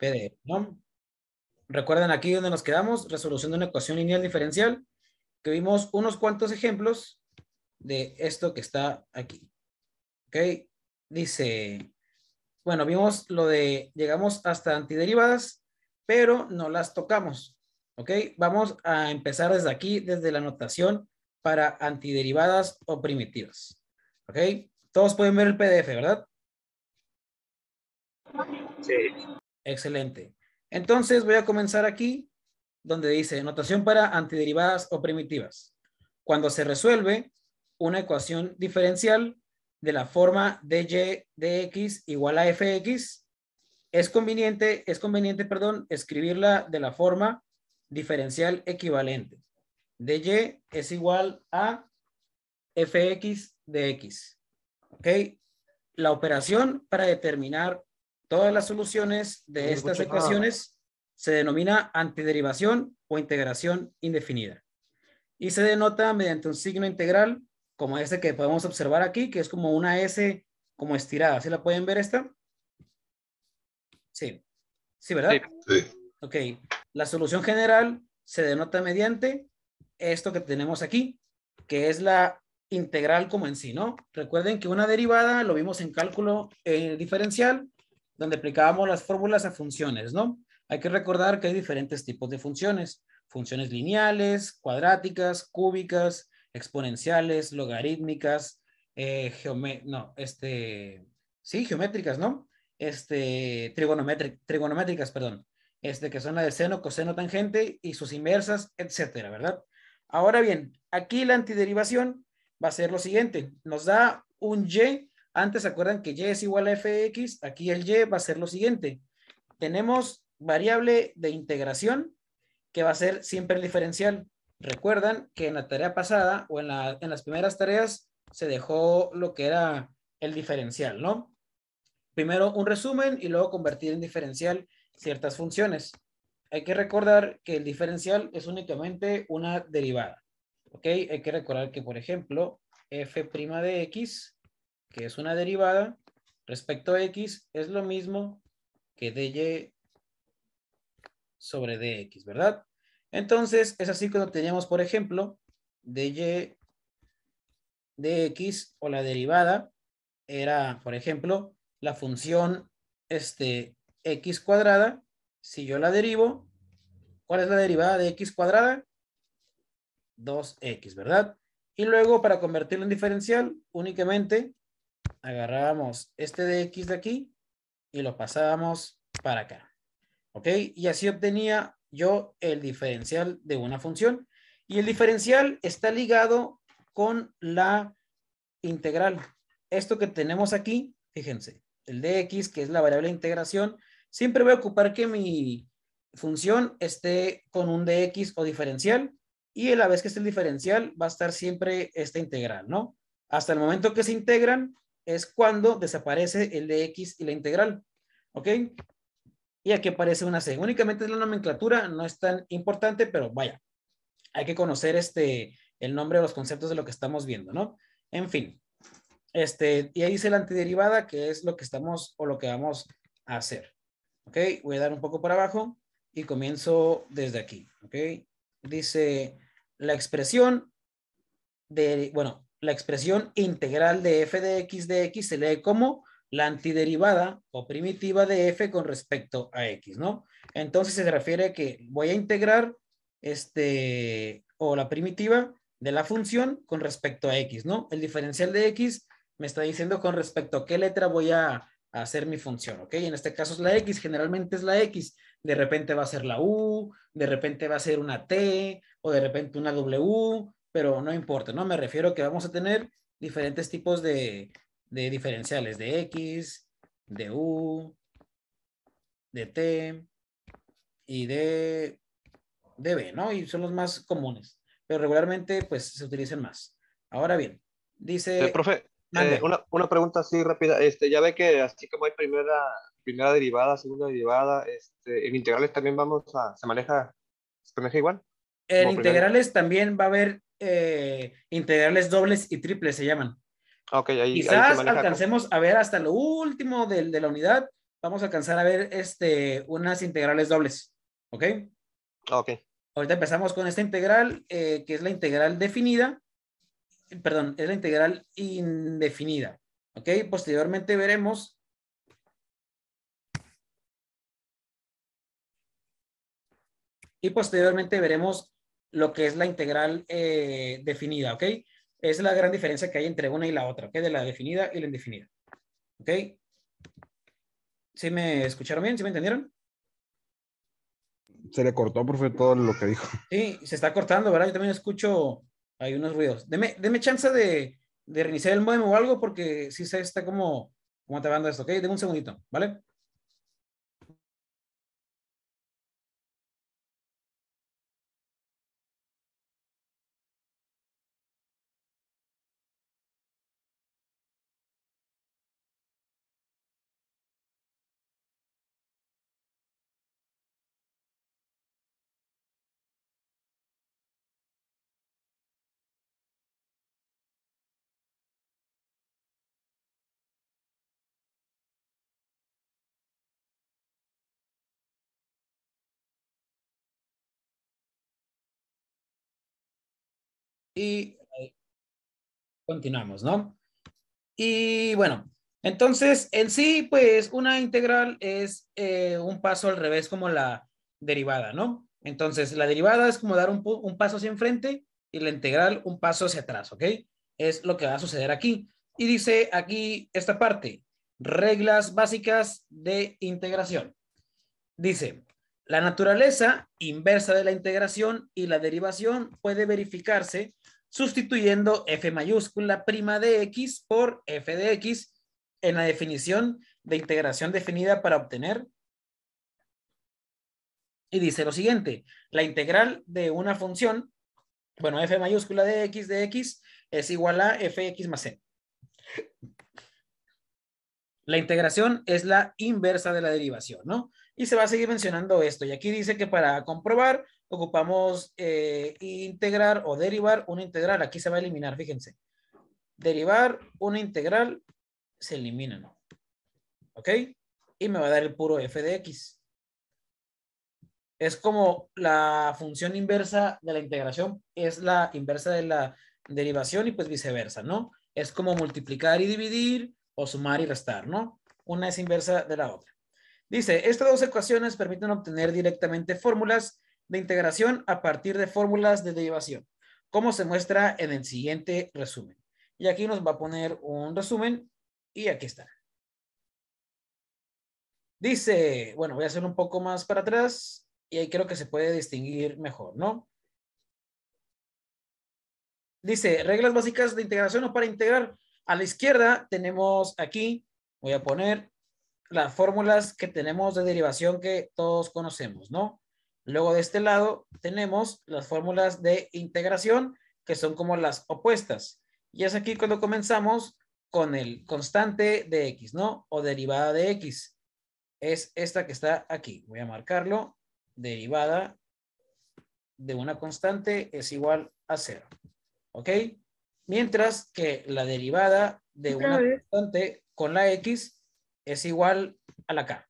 PDF, e, ¿no? Recuerden aquí donde nos quedamos, resolución de una ecuación lineal diferencial, que vimos unos cuantos ejemplos de esto que está aquí. ¿Ok? Dice, bueno, vimos lo de, llegamos hasta antiderivadas, pero no las tocamos. ¿Ok? Vamos a empezar desde aquí, desde la notación para antiderivadas o primitivas. ¿Ok? Todos pueden ver el PDF, ¿verdad? Sí. Excelente. Entonces voy a comenzar aquí donde dice notación para antiderivadas o primitivas. Cuando se resuelve una ecuación diferencial de la forma dy x igual a fx, es conveniente, es conveniente, perdón, escribirla de la forma diferencial equivalente. dy es igual a fx dx. ¿Ok? La operación para determinar Todas las soluciones de estas ecuaciones se denomina antiderivación o integración indefinida. Y se denota mediante un signo integral como este que podemos observar aquí, que es como una S como estirada. ¿Sí la pueden ver esta? Sí. Sí, ¿verdad? Sí. Ok. La solución general se denota mediante esto que tenemos aquí, que es la integral como en sí, ¿no? Recuerden que una derivada, lo vimos en cálculo eh, diferencial, donde aplicábamos las fórmulas a funciones, ¿no? Hay que recordar que hay diferentes tipos de funciones, funciones lineales, cuadráticas, cúbicas, exponenciales, logarítmicas, eh, no, este, sí, geométricas, ¿no? Este, trigonométricas, perdón, este, que son la de seno, coseno, tangente y sus inversas, etcétera, ¿verdad? Ahora bien, aquí la antiderivación va a ser lo siguiente, nos da un y antes acuerdan que y es igual a x, aquí el y va a ser lo siguiente. Tenemos variable de integración que va a ser siempre el diferencial. Recuerdan que en la tarea pasada o en, en las primeras tareas se dejó lo que era el diferencial, ¿no? Primero un resumen y luego convertir en diferencial ciertas funciones. Hay que recordar que el diferencial es únicamente una derivada. ¿Ok? Hay que recordar que, por ejemplo, f' de x que es una derivada, respecto a x, es lo mismo que dy sobre dx, ¿verdad? Entonces, es así cuando teníamos por ejemplo, dy dx o la derivada era, por ejemplo, la función este, x cuadrada. Si yo la derivo, ¿cuál es la derivada de x cuadrada? 2x, ¿verdad? Y luego, para convertirlo en diferencial, únicamente agarrábamos este dx de aquí y lo pasábamos para acá. ¿Ok? Y así obtenía yo el diferencial de una función. Y el diferencial está ligado con la integral. Esto que tenemos aquí, fíjense, el dx que es la variable de integración, siempre voy a ocupar que mi función esté con un dx o diferencial y a la vez que esté el diferencial va a estar siempre esta integral, ¿no? Hasta el momento que se integran, es cuando desaparece el de x y la integral. ¿Ok? Y aquí aparece una c. Únicamente la nomenclatura no es tan importante, pero vaya, hay que conocer este, el nombre de los conceptos de lo que estamos viendo, ¿no? En fin, este, y ahí dice la antiderivada, que es lo que estamos o lo que vamos a hacer. ¿Ok? Voy a dar un poco para abajo y comienzo desde aquí. ¿Ok? Dice la expresión de, bueno, la expresión integral de f de x de x se lee como la antiderivada o primitiva de f con respecto a x, ¿no? Entonces se refiere a que voy a integrar este, o la primitiva de la función con respecto a x, ¿no? El diferencial de x me está diciendo con respecto a qué letra voy a, hacer mi función, ¿ok? En este caso es la x, generalmente es la x, de repente va a ser la u, de repente va a ser una t, o de repente una w, pero no importa, ¿no? Me refiero que vamos a tener diferentes tipos de, diferenciales, de X, de U, de T y de, B, ¿no? Y son los más comunes, pero regularmente pues se utilizan más. Ahora bien, dice... Eh, profe, eh, una, pregunta así rápida. Este, ya ve que así como hay primera, primera derivada, segunda derivada, este, en integrales también vamos a, se maneja, se maneja igual. En integrales también va a haber eh, integrales dobles y triples, se llaman. Okay, Quizás alcancemos a ver hasta lo último de, la unidad, vamos a alcanzar a ver este, unas integrales dobles, ¿ok? Ok. Ahorita empezamos con esta integral, eh, que es la integral definida, perdón, es la integral indefinida, ¿ok? Posteriormente veremos y posteriormente veremos lo que es la integral eh, definida, ¿ok? Es la gran diferencia que hay entre una y la otra, ¿ok? De la definida y la indefinida, ¿ok? ¿Sí me escucharon bien? ¿Sí me entendieron? Se le cortó, profe, todo lo que dijo. Sí, se está cortando, ¿verdad? Yo también escucho, hay unos ruidos. Deme, deme chance de, reiniciar el modem o algo porque sí se está como, como esto, ¿ok? Deme un segundito, ¿vale? Y continuamos, ¿no? Y bueno, entonces en sí, pues una integral es eh, un paso al revés como la derivada, ¿no? Entonces la derivada es como dar un, un paso hacia enfrente y la integral un paso hacia atrás, ¿ok? Es lo que va a suceder aquí. Y dice aquí esta parte, reglas básicas de integración. Dice, la naturaleza inversa de la integración y la derivación puede verificarse sustituyendo f mayúscula prima de x por f de x en la definición de integración definida para obtener. Y dice lo siguiente, la integral de una función, bueno, f mayúscula de x de x es igual a fx más c. La integración es la inversa de la derivación, ¿no? Y se va a seguir mencionando esto. Y aquí dice que para comprobar ocupamos eh, integrar o derivar una integral. Aquí se va a eliminar, fíjense. Derivar una integral se ¿no? ¿Ok? Y me va a dar el puro f de x. Es como la función inversa de la integración, es la inversa de la derivación y pues viceversa, ¿no? Es como multiplicar y dividir o sumar y restar, ¿no? Una es inversa de la otra. Dice, estas dos ecuaciones permiten obtener directamente fórmulas de integración a partir de fórmulas de derivación, como se muestra en el siguiente resumen. Y aquí nos va a poner un resumen y aquí está. Dice, bueno, voy a hacer un poco más para atrás y ahí creo que se puede distinguir mejor, ¿no? Dice, reglas básicas de integración o para integrar. A la izquierda tenemos aquí, voy a poner las fórmulas que tenemos de derivación que todos conocemos, ¿no? Luego de este lado tenemos las fórmulas de integración que son como las opuestas. Y es aquí cuando comenzamos con el constante de x, ¿no? O derivada de x. Es esta que está aquí. Voy a marcarlo. Derivada de una constante es igual a cero. ¿Ok? Mientras que la derivada de una constante con la x es igual a la k.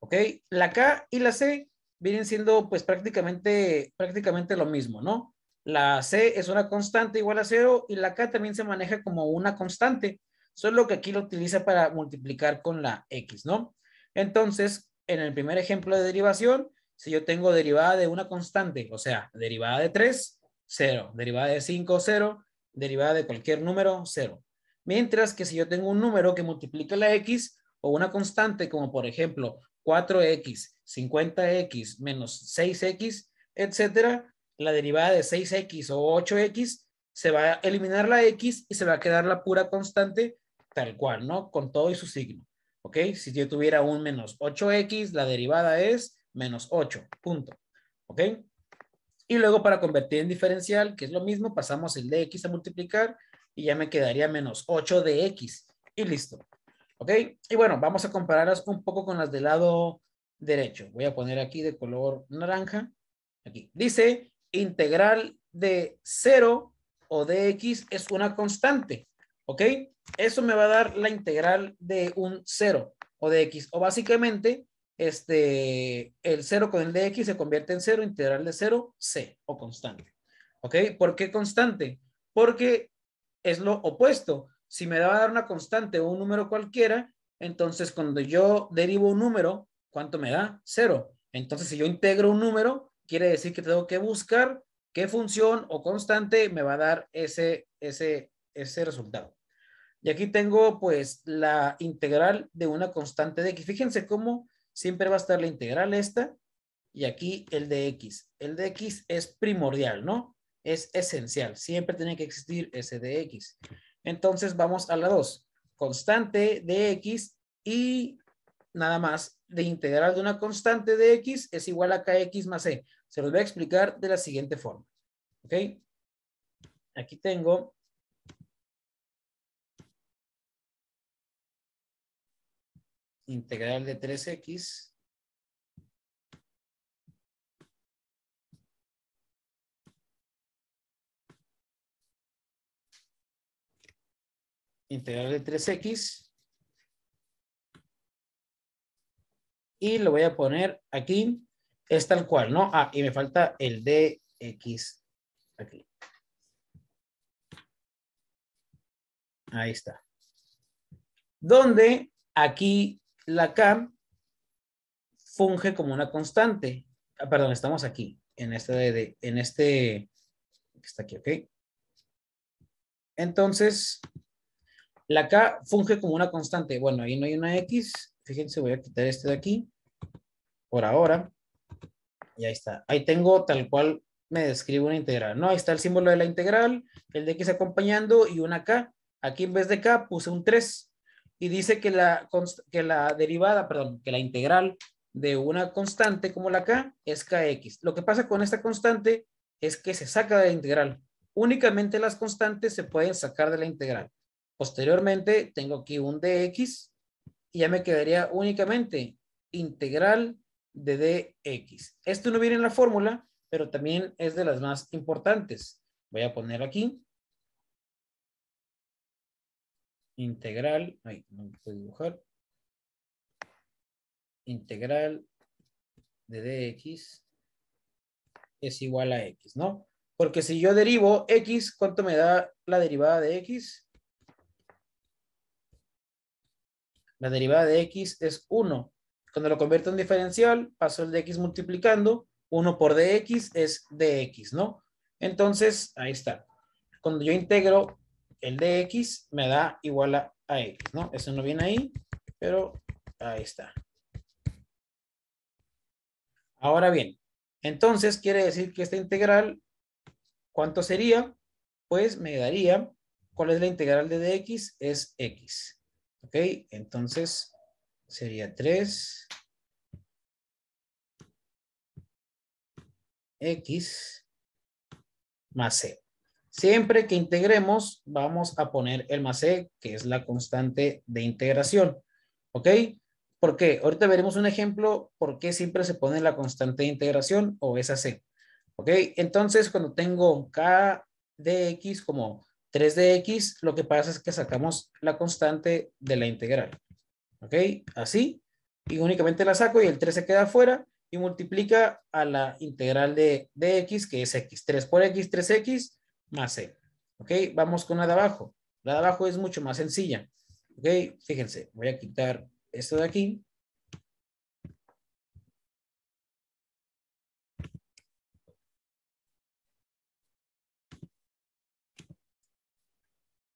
¿Ok? La k y la c vienen siendo pues prácticamente, prácticamente lo mismo, ¿no? La C es una constante igual a cero y la K también se maneja como una constante, solo que aquí lo utiliza para multiplicar con la X, ¿no? Entonces, en el primer ejemplo de derivación, si yo tengo derivada de una constante, o sea, derivada de 3, 0, derivada de 5, 0, derivada de cualquier número, 0. Mientras que si yo tengo un número que multiplica la X o una constante, como por ejemplo 4x, 50x menos 6x, etcétera, la derivada de 6x o 8x, se va a eliminar la x y se va a quedar la pura constante tal cual, ¿no? Con todo y su signo. ¿Ok? Si yo tuviera un menos 8x, la derivada es menos 8, punto. ¿Ok? Y luego para convertir en diferencial, que es lo mismo, pasamos el de x a multiplicar y ya me quedaría menos 8 de x. Y listo. ¿Ok? Y bueno, vamos a compararlas un poco con las del lado derecho. Voy a poner aquí de color naranja. Aquí dice integral de 0 o de x es una constante. ¿Ok? Eso me va a dar la integral de un 0 o de x. O básicamente, este, el 0 con el de x se convierte en 0, integral de 0, c o constante. ¿Ok? ¿Por qué constante? Porque es lo opuesto si me va a dar una constante o un número cualquiera, entonces cuando yo derivo un número, ¿cuánto me da? Cero. Entonces, si yo integro un número, quiere decir que tengo que buscar qué función o constante me va a dar ese, ese, ese resultado. Y aquí tengo pues la integral de una constante de x. Fíjense cómo siempre va a estar la integral esta y aquí el de x. El de x es primordial, ¿no? Es esencial. Siempre tiene que existir ese de x. Entonces vamos a la 2. Constante de x y nada más de integral de una constante de x es igual a kx más e. Se los voy a explicar de la siguiente forma. ¿Ok? Aquí tengo integral de 3x integral de 3x. Y lo voy a poner aquí, es tal cual, ¿no? Ah, y me falta el dx aquí. Ahí está. Donde aquí la k funge como una constante. Ah, perdón, estamos aquí, en este, en este, está aquí, ¿ok? Entonces, la K funge como una constante. Bueno, ahí no hay una X. Fíjense, voy a quitar este de aquí. Por ahora. Y ahí está. Ahí tengo tal cual me describe una integral. No, ahí está el símbolo de la integral, el de X acompañando y una K. Aquí en vez de K puse un 3. Y dice que la, que la derivada, perdón, que la integral de una constante como la K es KX. Lo que pasa con esta constante es que se saca de la integral. Únicamente las constantes se pueden sacar de la integral. Posteriormente, tengo aquí un dx y ya me quedaría únicamente integral de dx. Esto no viene en la fórmula, pero también es de las más importantes. Voy a poner aquí. Integral, no puedo dibujar. Integral de dx es igual a x, ¿no? Porque si yo derivo x, ¿cuánto me da la derivada de x? La derivada de x es 1. Cuando lo convierto en diferencial, paso el de x multiplicando. 1 por dx es dx, ¿no? Entonces, ahí está. Cuando yo integro el dx, me da igual a x, ¿no? Eso no viene ahí, pero ahí está. Ahora bien, entonces quiere decir que esta integral, ¿cuánto sería? Pues me daría, ¿cuál es la integral de dx? Es x. ¿Ok? Entonces sería 3. X más C. Siempre que integremos, vamos a poner el más C, que es la constante de integración. ¿Ok? ¿Por qué? Ahorita veremos un ejemplo por qué siempre se pone la constante de integración o esa C. ¿Ok? Entonces, cuando tengo K de X como 3 de x, lo que pasa es que sacamos la constante de la integral. ¿Ok? Así. Y únicamente la saco y el 3 se queda afuera y multiplica a la integral de, de x, que es x. 3 por x, 3x más c. ¿Ok? Vamos con la de abajo. La de abajo es mucho más sencilla. ¿Ok? Fíjense, voy a quitar esto de aquí.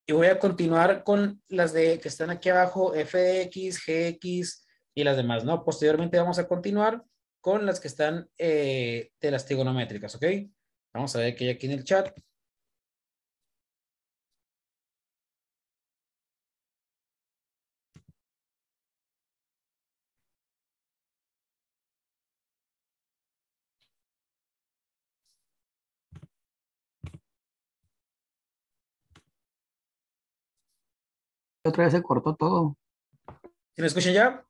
Y voy a continuar con las de que están aquí abajo, FX, GX y las demás, ¿no? Posteriormente vamos a continuar con las que están eh, de las trigonométricas, ¿ok? Vamos a ver que hay aquí en el chat. otra vez se cortó todo. me escuchan ya?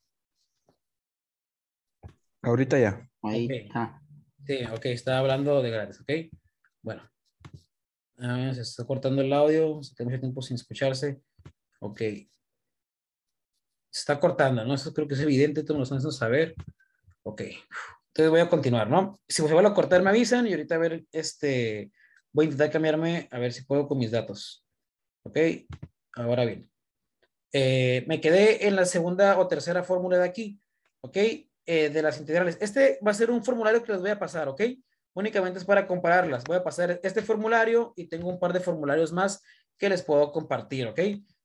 Ahorita ya. Ahí está. Sí, ok, está hablando de gratis, ok. Bueno. se está cortando el audio, se tiene mucho tiempo sin escucharse. Ok. Se está cortando, ¿no? Eso creo que es evidente, todos nos a saber. Ok. Entonces voy a continuar, ¿no? Si se vuelve a cortar, me avisan y ahorita a ver, este, voy a intentar cambiarme a ver si puedo con mis datos. Ok. Ahora bien. Eh, me quedé en la segunda o tercera fórmula de aquí, ¿ok? Eh, de las integrales. Este va a ser un formulario que les voy a pasar, ¿ok? Únicamente es para compararlas. Voy a pasar este formulario y tengo un par de formularios más que les puedo compartir, ¿ok?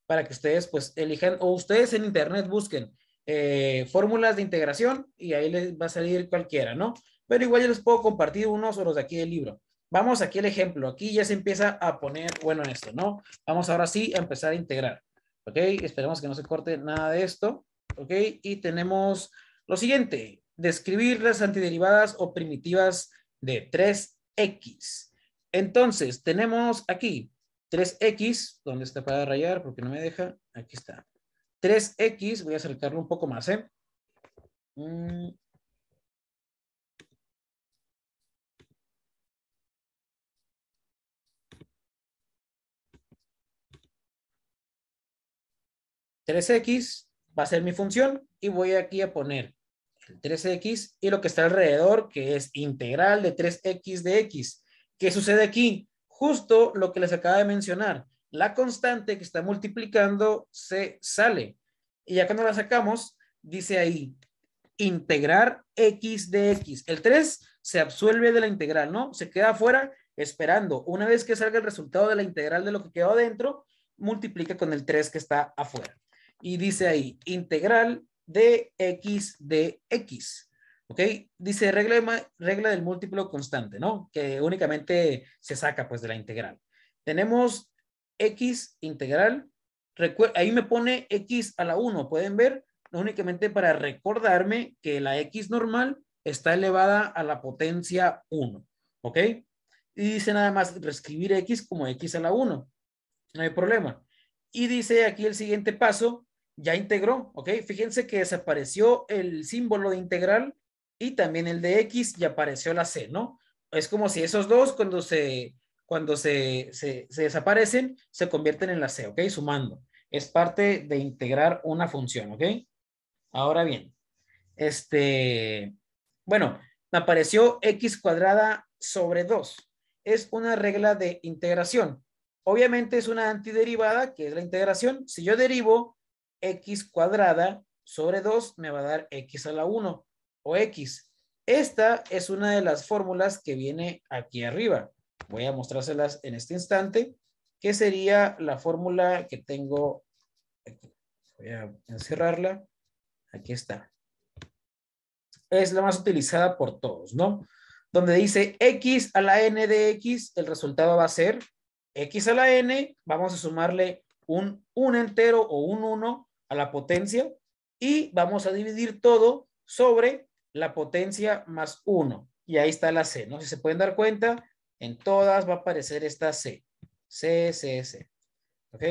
Para que ustedes pues elijan o ustedes en internet busquen eh, fórmulas de integración y ahí les va a salir cualquiera, ¿no? Pero igual yo les puedo compartir unos o los de aquí del libro. Vamos aquí el ejemplo. Aquí ya se empieza a poner, bueno, esto, ¿no? Vamos ahora sí a empezar a integrar. ¿Ok? Esperemos que no se corte nada de esto. ¿Ok? Y tenemos lo siguiente. Describir las antiderivadas o primitivas de 3x. Entonces, tenemos aquí 3x. ¿Dónde está para rayar? Porque no me deja. Aquí está. 3x. Voy a acercarlo un poco más, ¿eh? Mm, 3x va a ser mi función y voy aquí a poner el 3x y lo que está alrededor, que es integral de 3x de x. ¿Qué sucede aquí? Justo lo que les acaba de mencionar. La constante que está multiplicando se sale. Y ya cuando la sacamos, dice ahí, integrar x de x. El 3 se absuelve de la integral, ¿no? Se queda afuera esperando. Una vez que salga el resultado de la integral de lo que quedó adentro, multiplica con el 3 que está afuera y dice ahí integral de x de x. ¿Ok? Dice regla, regla del múltiplo constante, ¿no? Que únicamente se saca pues de la integral. Tenemos x integral. ahí me pone x a la 1, pueden ver, únicamente para recordarme que la x normal está elevada a la potencia 1, ¿ok? Y dice nada más reescribir x como x a la 1, no hay problema. Y dice aquí el siguiente paso, ya integró, ¿ok? Fíjense que desapareció el símbolo de integral y también el de X y apareció la C, ¿no? Es como si esos dos cuando se, cuando se, desaparecen, se convierten en la C, ¿ok? Sumando. Es parte de integrar una función, ¿ok? Ahora bien, este, bueno, me apareció X cuadrada sobre 2. Es una regla de integración. Obviamente es una antiderivada, que es la integración. Si yo derivo, x cuadrada sobre 2 me va a dar x a la 1 o x. Esta es una de las fórmulas que viene aquí arriba. Voy a mostrárselas en este instante, que sería la fórmula que tengo Voy a encerrarla. Aquí está. Es la más utilizada por todos, ¿no? Donde dice x a la n de x, el resultado va a ser x a la n, vamos a sumarle un 1 entero o un 1 a la potencia y vamos a dividir todo sobre la potencia más 1. Y ahí está la C, ¿no? Si se pueden dar cuenta, en todas va a aparecer esta C. C, C, C. ¿Ok?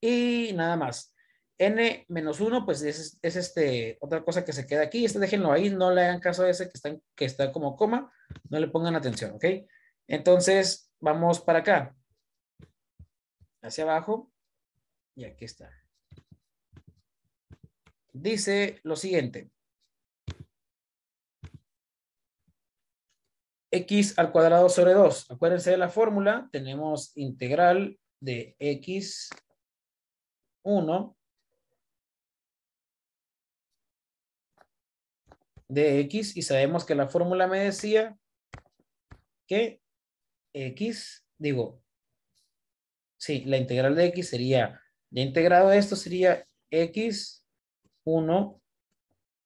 Y nada más. N menos 1, pues es, es, este, otra cosa que se queda aquí. Este déjenlo ahí, no le hagan caso a ese que está, que está como coma. No le pongan atención, ¿ok? Entonces, vamos para acá. Hacia abajo. Y aquí está dice lo siguiente. x al cuadrado sobre 2. Acuérdense de la fórmula. Tenemos integral de x1 de x y sabemos que la fórmula me decía que x, digo, sí, la integral de x sería, ya integrado esto sería x 1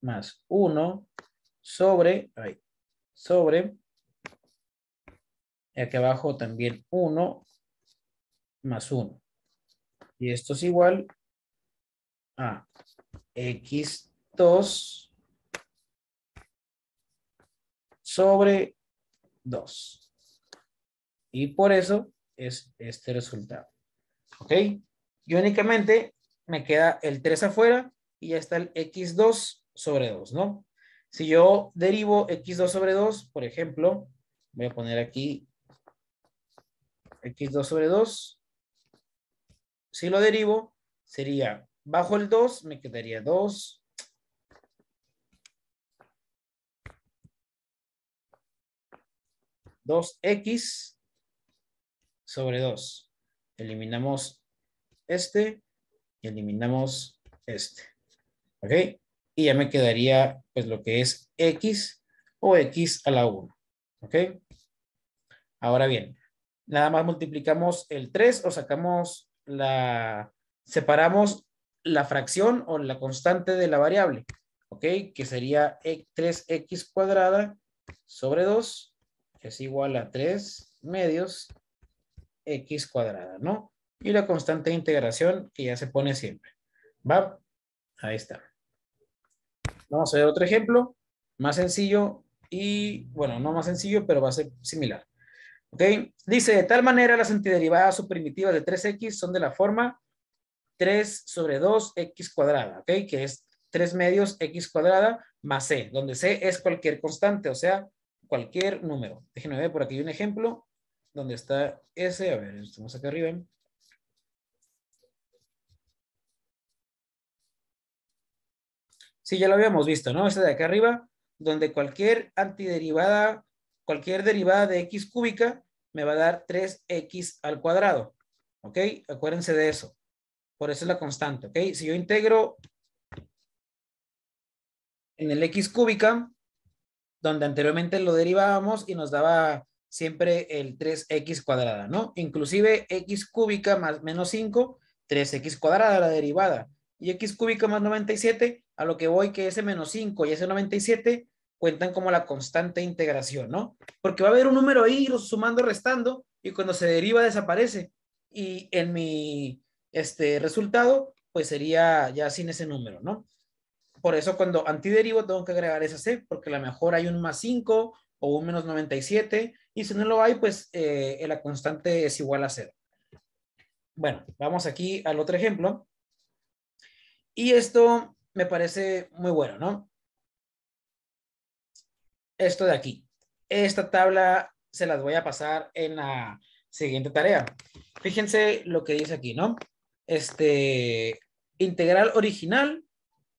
más 1 sobre, ahí, sobre, y aquí abajo también 1 más 1. Y esto es igual a x2 sobre 2. Y por eso es este resultado. ¿Ok? Y únicamente me queda el 3 afuera y ya está el x2 sobre 2, ¿no? Si yo derivo x2 sobre 2, por ejemplo, voy a poner aquí x2 sobre 2. Si lo derivo, sería bajo el 2, me quedaría 2. 2 x sobre 2. Eliminamos este y eliminamos este. ¿ok? Y ya me quedaría pues lo que es x o x a la 1, ¿ok? Ahora bien, nada más multiplicamos el 3 o sacamos la, separamos la fracción o la constante de la variable, ¿ok? Que sería 3x e, cuadrada sobre 2, que es igual a 3 medios x cuadrada, ¿no? Y la constante de integración que ya se pone siempre. ¿Va? Ahí está. Vamos a ver otro ejemplo, más sencillo y, bueno, no más sencillo, pero va a ser similar. ¿Ok? Dice, de tal manera las antiderivadas o primitivas de 3x son de la forma 3 sobre 2x cuadrada, ¿ok? Que es 3 medios x cuadrada más c, donde c es cualquier constante, o sea, cualquier número. Déjenme ver por aquí un ejemplo donde está ese, a ver, estamos acá arriba. Sí, ya lo habíamos visto, ¿no? Este de acá arriba, donde cualquier antiderivada, cualquier derivada de x cúbica me va a dar 3x al cuadrado, ¿ok? Acuérdense de eso. Por eso es la constante, ¿ok? Si yo integro en el x cúbica, donde anteriormente lo derivábamos y nos daba siempre el 3x cuadrada, ¿no? Inclusive x cúbica más menos 5, 3x cuadrada la derivada y x cúbico más 97, a lo que voy que ese menos 5 y ese 97 cuentan como la constante integración, ¿no? Porque va a haber un número ahí sumando, restando, y cuando se deriva desaparece. Y en mi este, resultado, pues sería ya sin ese número, ¿no? Por eso cuando antiderivo tengo que agregar esa C, porque a lo mejor hay un más 5 o un menos 97, y si no lo hay, pues eh, la constante es igual a 0. Bueno, vamos aquí al otro ejemplo. Y esto me parece muy bueno, ¿no? Esto de aquí. Esta tabla se las voy a pasar en la siguiente tarea. Fíjense lo que dice aquí, ¿no? Este, integral original,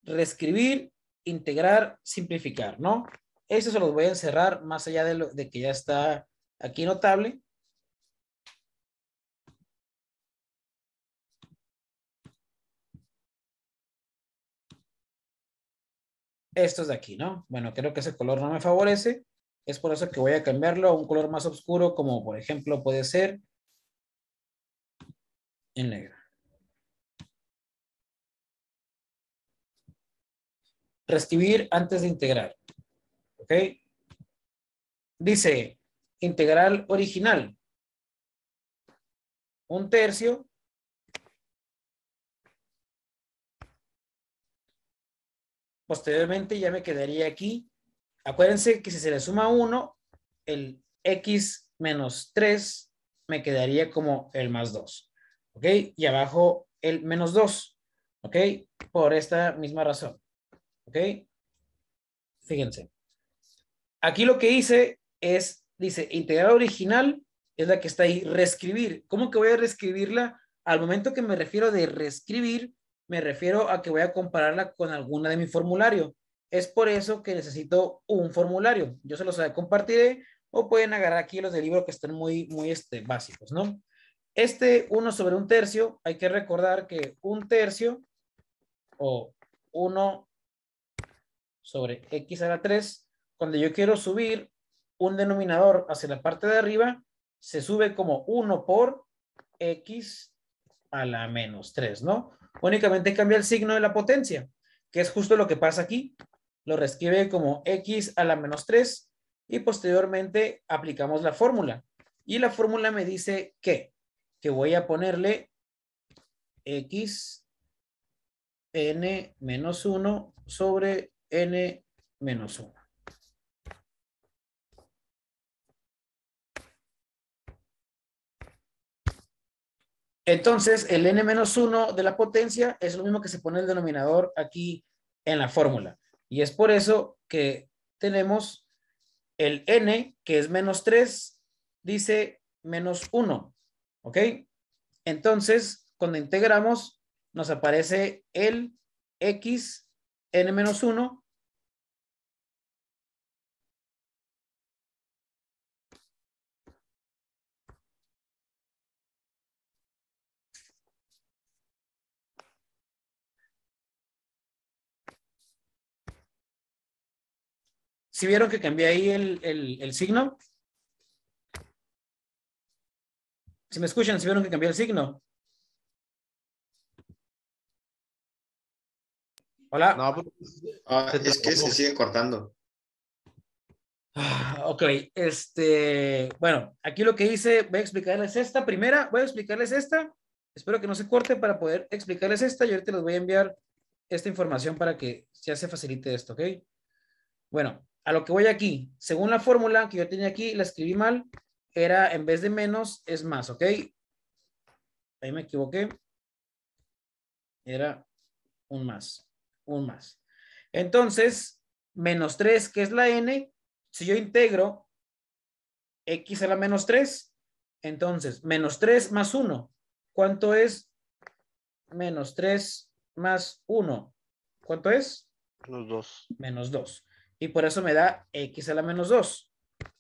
reescribir, integrar, simplificar, ¿no? Eso se los voy a encerrar más allá de, lo, de que ya está aquí notable. es de aquí, ¿no? Bueno, creo que ese color no me favorece. Es por eso que voy a cambiarlo a un color más oscuro, como por ejemplo puede ser en negro. Recibir antes de integrar. ¿Ok? Dice, integral original. Un tercio Posteriormente ya me quedaría aquí. Acuérdense que si se le suma 1, el x menos 3 me quedaría como el más 2. ¿Ok? Y abajo el menos 2. ¿Ok? Por esta misma razón. ¿Ok? Fíjense. Aquí lo que hice es, dice, integral original es la que está ahí, reescribir. ¿Cómo que voy a reescribirla? Al momento que me refiero de reescribir, me refiero a que voy a compararla con alguna de mi formulario. Es por eso que necesito un formulario. Yo se los compartiré o pueden agarrar aquí los del libro que están muy, muy este, básicos, ¿no? Este 1 sobre un tercio, hay que recordar que un tercio o 1 sobre x a la 3, cuando yo quiero subir un denominador hacia la parte de arriba, se sube como 1 por x a la menos 3, ¿no? Únicamente cambia el signo de la potencia, que es justo lo que pasa aquí. Lo reescribe como x a la menos 3 y posteriormente aplicamos la fórmula. Y la fórmula me dice que, que voy a ponerle x n menos 1 sobre n menos 1. Entonces, el n-1 menos de la potencia es lo mismo que se pone el denominador aquí en la fórmula. Y es por eso que tenemos el n, que es menos 3, dice menos 1. ¿Ok? Entonces, cuando integramos, nos aparece el x n-1 ¿Sí vieron que cambié ahí el, signo? Si me escuchan, si vieron que cambié el signo. Hola. No, pues, ah, es que se sigue cortando. Ah, ok, este, bueno, aquí lo que hice, voy a explicarles esta primera, voy a explicarles esta, espero que no se corte para poder explicarles esta, y ahorita les voy a enviar esta información para que ya se facilite esto, ok. Bueno, a lo que voy aquí, según la fórmula que yo tenía aquí, la escribí mal, era en vez de menos es más, ¿ok? Ahí me equivoqué. Era un más, un más. Entonces, menos 3, que es la n, si yo integro x a la menos 3, entonces, menos 3 más 1, ¿cuánto es? Menos 3 más 1, ¿cuánto es? Menos 2. Menos 2 y por eso me da x a la menos 2.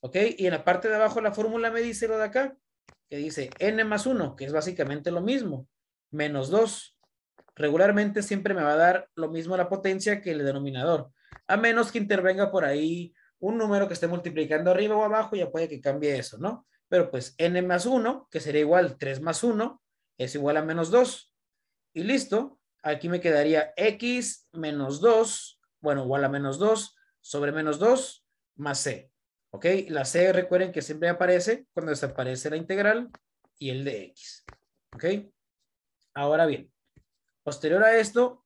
¿Ok? Y en la parte de abajo la fórmula me dice lo de acá, que dice n más 1, que es básicamente lo mismo, menos 2. Regularmente siempre me va a dar lo mismo la potencia que el denominador, a menos que intervenga por ahí un número que esté multiplicando arriba o abajo, ya puede que cambie eso, ¿no? Pero pues n más 1, que sería igual 3 más 1, es igual a menos 2. Y listo, aquí me quedaría x menos 2, bueno, igual a menos 2, sobre menos 2 más c. ¿Ok? La c recuerden que siempre aparece cuando desaparece la integral y el de x. ¿Ok? Ahora bien, posterior a esto,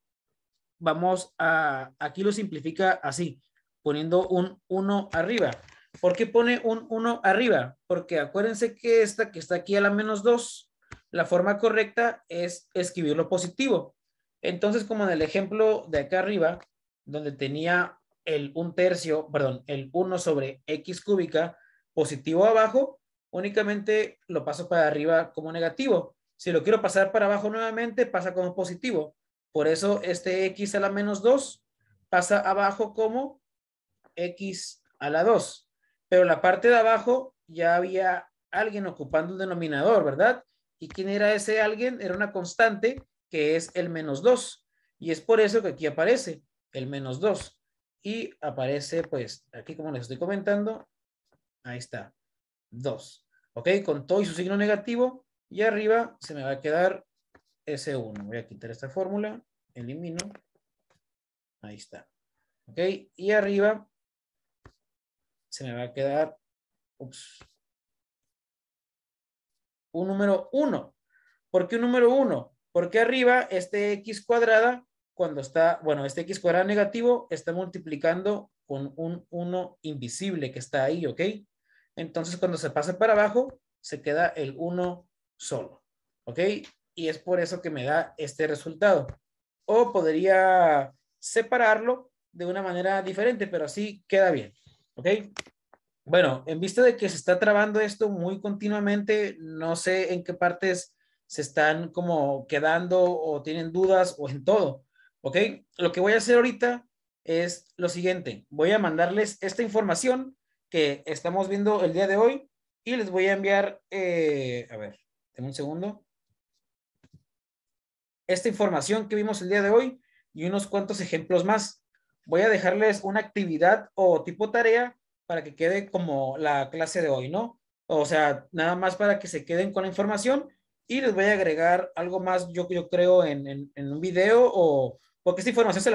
vamos a, aquí lo simplifica así, poniendo un 1 arriba. ¿Por qué pone un 1 arriba? Porque acuérdense que esta que está aquí a la menos 2, la forma correcta es escribirlo positivo. Entonces, como en el ejemplo de acá arriba, donde tenía el 1 tercio, perdón, el 1 sobre x cúbica positivo abajo, únicamente lo paso para arriba como negativo. Si lo quiero pasar para abajo nuevamente, pasa como positivo. Por eso este x a la menos 2 pasa abajo como x a la 2. Pero la parte de abajo ya había alguien ocupando el denominador, ¿verdad? ¿Y quién era ese alguien? Era una constante que es el menos 2. Y es por eso que aquí aparece el menos 2 y aparece pues aquí como les estoy comentando, ahí está, 2. ¿Ok? Con todo y su signo negativo y arriba se me va a quedar ese 1 Voy a quitar esta fórmula, elimino, ahí está. ¿Ok? Y arriba se me va a quedar un número 1. ¿Por qué un número 1? Porque arriba este x cuadrada cuando está, bueno, este x cuadrado negativo está multiplicando con un 1 invisible que está ahí, ¿ok? Entonces, cuando se pasa para abajo, se queda el 1 solo, ¿ok? Y es por eso que me da este resultado. O podría separarlo de una manera diferente, pero así queda bien, ¿ok? Bueno, en vista de que se está trabando esto muy continuamente, no sé en qué partes se están como quedando o tienen dudas o en todo. ¿Ok? Lo que voy a hacer ahorita es lo siguiente. Voy a mandarles esta información que estamos viendo el día de hoy y les voy a enviar, eh, a ver, en un segundo. Esta información que vimos el día de hoy y unos cuantos ejemplos más. Voy a dejarles una actividad o tipo tarea para que quede como la clase de hoy, ¿no? O sea, nada más para que se queden con la información y les voy a agregar algo más, yo, yo creo, en un video o porque esta información se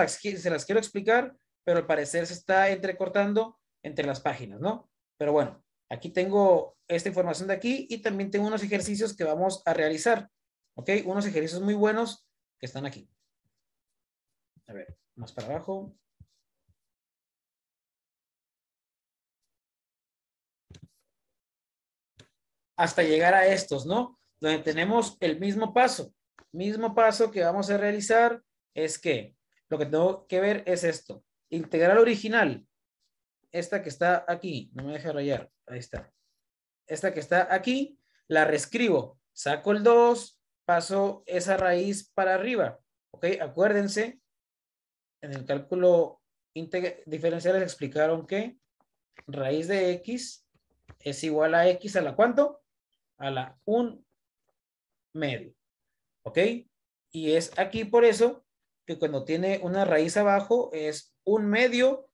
las, quiero explicar, pero al parecer se está entrecortando entre las páginas, ¿no? Pero bueno, aquí tengo esta información de aquí y también tengo unos ejercicios que vamos a realizar, ¿ok? Unos ejercicios muy buenos que están aquí. A ver, más para abajo. Hasta llegar a estos, ¿no? Donde tenemos el mismo paso, mismo paso que vamos a realizar es que lo que tengo que ver es esto. Integral original, esta que está aquí, no me deja rayar, ahí está. Esta que está aquí, la reescribo, saco el 2, paso esa raíz para arriba, ¿ok? Acuérdense, en el cálculo diferencial les explicaron que raíz de x es igual a x a la cuánto? A la 1 medio, ¿ok? Y es aquí por eso que cuando tiene una raíz abajo es un medio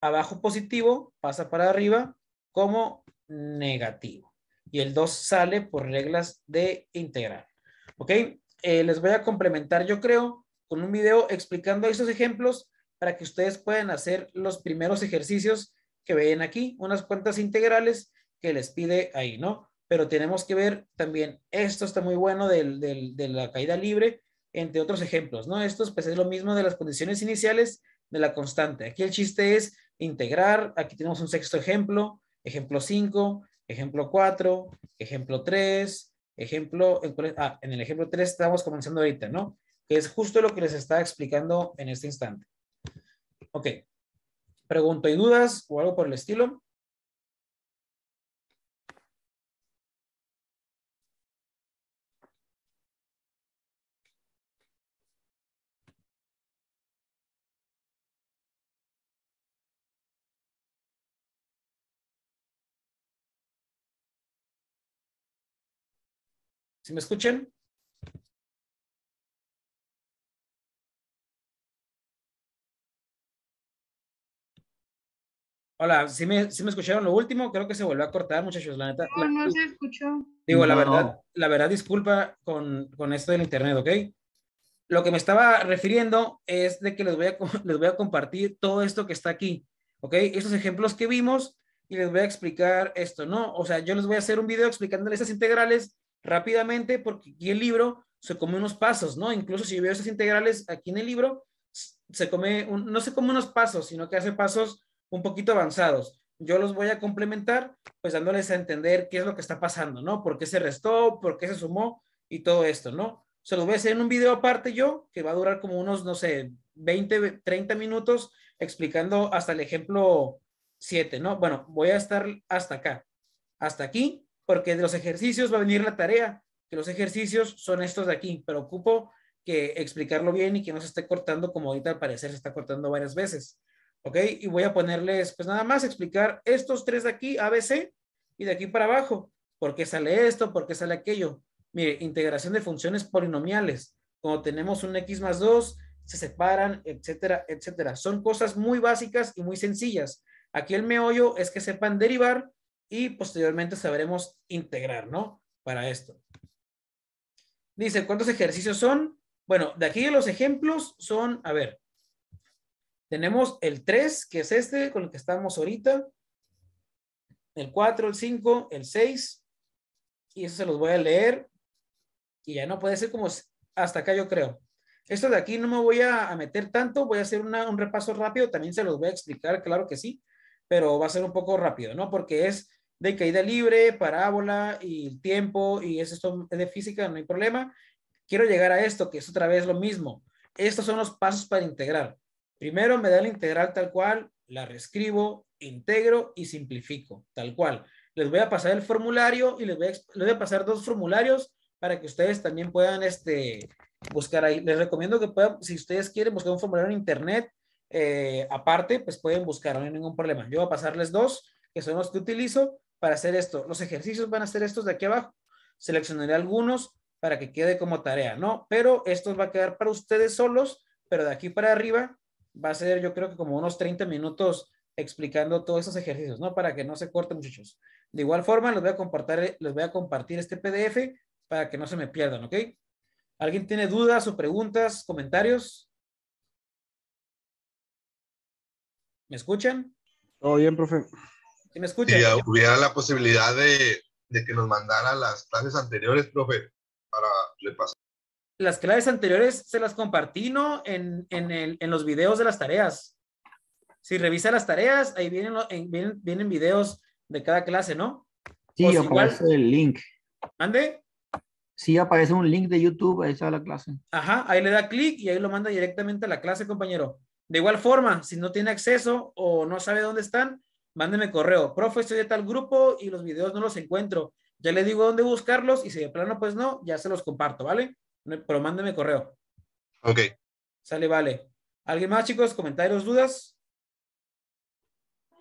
abajo positivo, pasa para arriba como negativo. Y el 2 sale por reglas de integral. ¿Ok? Eh, les voy a complementar, yo creo, con un video explicando esos ejemplos para que ustedes puedan hacer los primeros ejercicios que ven aquí, unas cuentas integrales que les pide ahí, ¿no? Pero tenemos que ver también, esto está muy bueno del, de la caída libre, entre otros ejemplos, ¿no? Estos pues es lo mismo de las condiciones iniciales de la constante. Aquí el chiste es integrar, aquí tenemos un sexto ejemplo, ejemplo 5, ejemplo 4, ejemplo 3, ejemplo, ah, en el ejemplo 3 estamos comenzando ahorita, ¿no? Que es justo lo que les estaba explicando en este instante. Ok, pregunto, y dudas o algo por el estilo? ¿Sí me escuchan? Hola, si me, escucharon lo último? Creo que se volvió a cortar, muchachos, la neta. No, se escuchó. Digo, la verdad, la verdad, disculpa con, esto del internet, ¿ok? Lo que me estaba refiriendo es de que les voy, a, les voy a compartir todo esto que está aquí, ¿ok? Estos ejemplos que vimos y les voy a explicar esto, ¿no? O sea, yo les voy a hacer un video explicándoles esas integrales rápidamente porque aquí el libro se come unos pasos, ¿no? Incluso si veo esas integrales aquí en el libro, se come, no se come unos pasos, sino que hace pasos un poquito avanzados. Yo los voy a complementar, pues dándoles a entender qué es lo que está pasando, ¿no? ¿Por qué se restó? ¿Por qué se sumó? Y todo esto, ¿no? Se los voy a hacer en un video aparte yo, que va a durar como unos, no sé, 20, 30 minutos, explicando hasta el ejemplo 7, ¿no? Bueno, voy a estar hasta acá. Hasta aquí porque de los ejercicios va a venir la tarea, que los ejercicios son estos de aquí, pero ocupo que explicarlo bien y que no se esté cortando como ahorita al parecer se está cortando varias veces. ¿Ok? Y voy a ponerles, pues nada más explicar estos tres de aquí, ABC, y de aquí para abajo. ¿Por qué sale esto? ¿Por qué sale aquello? Mire, integración de funciones polinomiales. Cuando tenemos un X más 2, se separan, etcétera, etcétera. Son cosas muy básicas y muy sencillas. Aquí el meollo es que sepan derivar y posteriormente sabremos integrar, ¿no? Para esto. Dice, ¿cuántos ejercicios son? Bueno, de aquí los ejemplos son, a ver, tenemos el 3, que es este con el que estamos ahorita, el 4, el 5, el 6, y eso se los voy a leer, y ya no puede ser como hasta acá yo creo. Esto de aquí no me voy a, meter tanto, voy a hacer un repaso rápido, también se los voy a explicar, claro que sí, pero va a ser un poco rápido, ¿no? Porque es de caída libre, parábola y tiempo, y eso es de física, no hay problema. Quiero llegar a esto, que es otra vez lo mismo. Estos son los pasos para integrar. Primero me da la integral tal cual, la reescribo, integro y simplifico, tal cual. Les voy a pasar el formulario y les voy a, pasar dos formularios para que ustedes también puedan este, buscar ahí. Les recomiendo que puedan, si ustedes quieren buscar un formulario en internet, eh, aparte, pues pueden buscar, no hay ningún problema. Yo voy a pasarles dos, que son los que utilizo, para hacer esto. Los ejercicios van a ser estos de aquí abajo. Seleccionaré algunos para que quede como tarea, ¿no? Pero estos va a quedar para ustedes solos, pero de aquí para arriba va a ser yo creo que como unos 30 minutos explicando todos esos ejercicios, ¿no? Para que no se corten, muchachos. De igual forma, les voy a compartir, les voy a compartir este PDF para que no se me pierdan, ¿ok? ¿Alguien tiene dudas o preguntas, comentarios? ¿Me escuchan? Todo bien, profe. Si hubiera la posibilidad de, que nos mandara las clases anteriores, profe, para repasar. Las clases anteriores se las compartí, ¿no? En, los videos de las tareas. Si revisa las tareas, ahí vienen, videos de cada clase, ¿no? Sí, aparece el link. mande Sí, aparece un link de YouTube, ahí está la clase. Ajá, ahí le da clic y ahí lo manda directamente a la clase, compañero. De igual forma, si no tiene acceso o no sabe dónde están, mándeme correo, profe, estoy de tal grupo y los videos no los encuentro. Ya le digo dónde buscarlos y si de plano pues no, ya se los comparto, ¿vale? Pero mándeme correo. Ok. Sale, vale. ¿Alguien más, chicos? ¿Comentarios, dudas?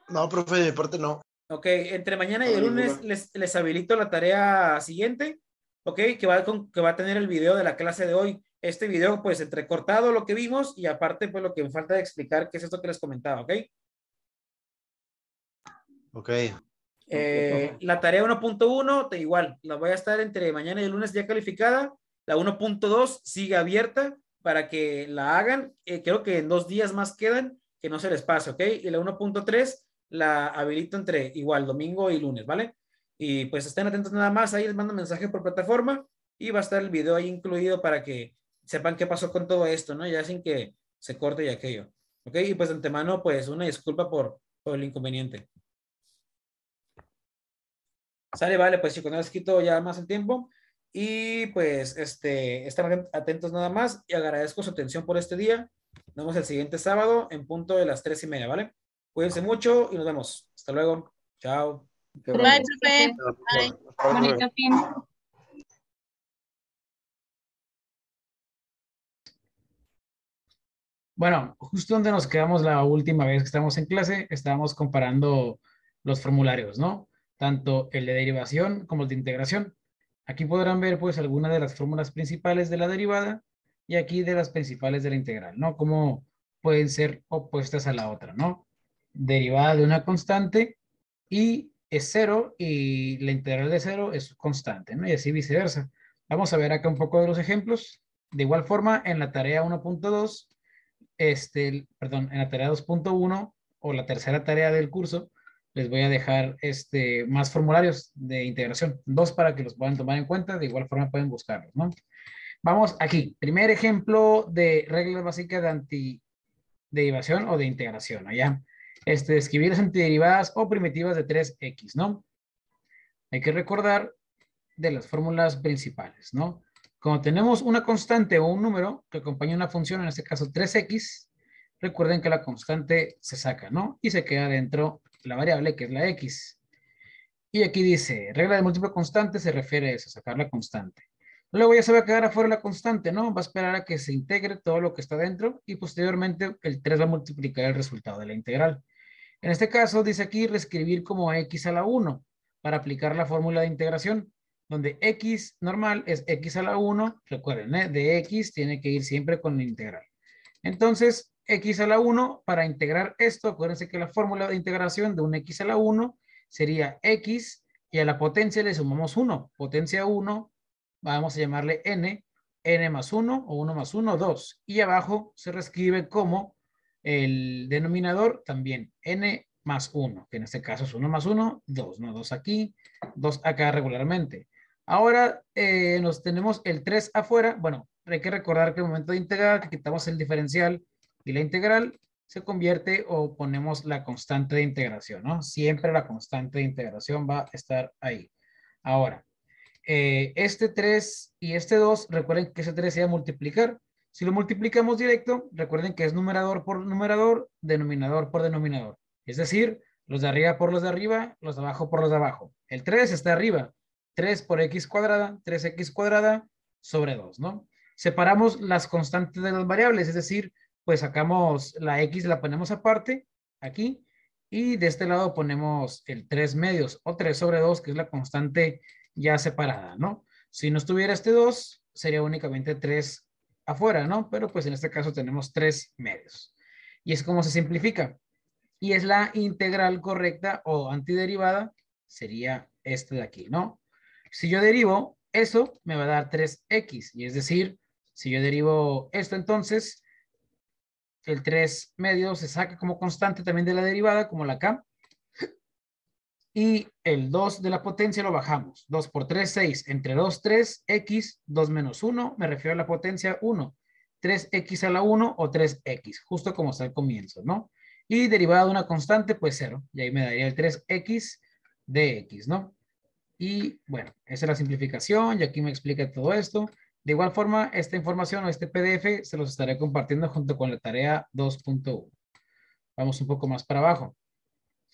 No, profe, de parte no. Ok, entre mañana y el lunes les, les, habilito la tarea siguiente, ok, que va, que va a tener el video de la clase de hoy. Este video, pues, entrecortado lo que vimos y aparte, pues, lo que me falta de explicar, que es esto que les comentaba, ok. Eh, ok. la tarea 1.1, igual, la voy a estar entre mañana y lunes ya calificada. La 1.2 sigue abierta para que la hagan. Eh, creo que en dos días más quedan, que no se les pase, ¿ok? Y la 1.3 la habilito entre igual domingo y lunes, ¿vale? Y pues estén atentos nada más, ahí les mando mensaje por plataforma y va a estar el video ahí incluido para que sepan qué pasó con todo esto, ¿no? Ya sin que se corte y aquello, ¿ok? Y pues de antemano, pues una disculpa por, por el inconveniente. Sale, vale, pues chicos, no les quito ya más el tiempo. Y pues, este, están atentos nada más y agradezco su atención por este día. Nos vemos el siguiente sábado en punto de las tres y media, ¿vale? Cuídense mucho y nos vemos. Hasta luego. Chao. Bye, Bye. Bueno, justo donde nos quedamos la última vez que estábamos en clase, estábamos comparando los formularios, ¿no? tanto el de derivación como el de integración. Aquí podrán ver pues algunas de las fórmulas principales de la derivada y aquí de las principales de la integral, ¿no? Como pueden ser opuestas a la otra, ¿no? Derivada de una constante y es cero y la integral de cero es constante, ¿no? Y así viceversa. Vamos a ver acá un poco de los ejemplos. De igual forma, en la tarea 1.2, este, perdón, en la tarea 2.1 o la tercera tarea del curso, les voy a dejar este, más formularios de integración, dos para que los puedan tomar en cuenta, de igual forma pueden buscarlos, ¿no? Vamos aquí, primer ejemplo de reglas básicas de antiderivación o de integración, allá. Este, escribir las antiderivadas o primitivas de 3x, ¿no? Hay que recordar de las fórmulas principales, ¿no? Cuando tenemos una constante o un número que acompaña una función, en este caso 3x, Recuerden que la constante se saca, ¿no? Y se queda dentro la variable que es la x. Y aquí dice, regla de múltiplo constante se refiere a eso, sacar la constante. Luego ya se va a quedar afuera la constante, ¿no? Va a esperar a que se integre todo lo que está dentro y posteriormente el 3 va a multiplicar el resultado de la integral. En este caso dice aquí reescribir como x a la 1 para aplicar la fórmula de integración, donde x normal es x a la 1, recuerden, ¿eh? de x tiene que ir siempre con la integral. Entonces, x a la 1, para integrar esto, acuérdense que la fórmula de integración de un x a la 1 sería x y a la potencia le sumamos 1. Potencia 1, vamos a llamarle n, n más 1 o 1 más 1, 2. Y abajo se reescribe como el denominador también, n más 1, que en este caso es 1 más 1, 2, ¿no? 2 aquí, 2 acá regularmente. Ahora eh, nos tenemos el 3 afuera. Bueno, hay que recordar que en el momento de integrar que quitamos el diferencial y la integral se convierte o ponemos la constante de integración, ¿no? Siempre la constante de integración va a estar ahí. Ahora, eh, este 3 y este 2, recuerden que ese 3 se multiplicar. Si lo multiplicamos directo, recuerden que es numerador por numerador, denominador por denominador. Es decir, los de arriba por los de arriba, los de abajo por los de abajo. El 3 está arriba. 3 por x cuadrada, 3x cuadrada sobre 2, ¿no? Separamos las constantes de las variables, es decir, pues sacamos la X, la ponemos aparte, aquí, y de este lado ponemos el 3 medios, o 3 sobre 2, que es la constante ya separada, ¿no? Si no estuviera este 2, sería únicamente 3 afuera, ¿no? Pero pues en este caso tenemos 3 medios. Y es como se simplifica. Y es la integral correcta o antiderivada, sería este de aquí, ¿no? Si yo derivo eso, me va a dar 3x, y es decir, si yo derivo esto entonces, el 3 medio se saca como constante también de la derivada, como la K. Y el 2 de la potencia lo bajamos. 2 por 3, 6. Entre 2, 3, x, 2 menos 1. Me refiero a la potencia 1. 3x a la 1 o 3x, justo como está al comienzo, ¿no? Y derivada de una constante, pues 0. Y ahí me daría el 3x de x, ¿no? Y bueno, esa es la simplificación y aquí me explica todo esto. De igual forma, esta información o este PDF se los estaré compartiendo junto con la tarea 2.1. Vamos un poco más para abajo.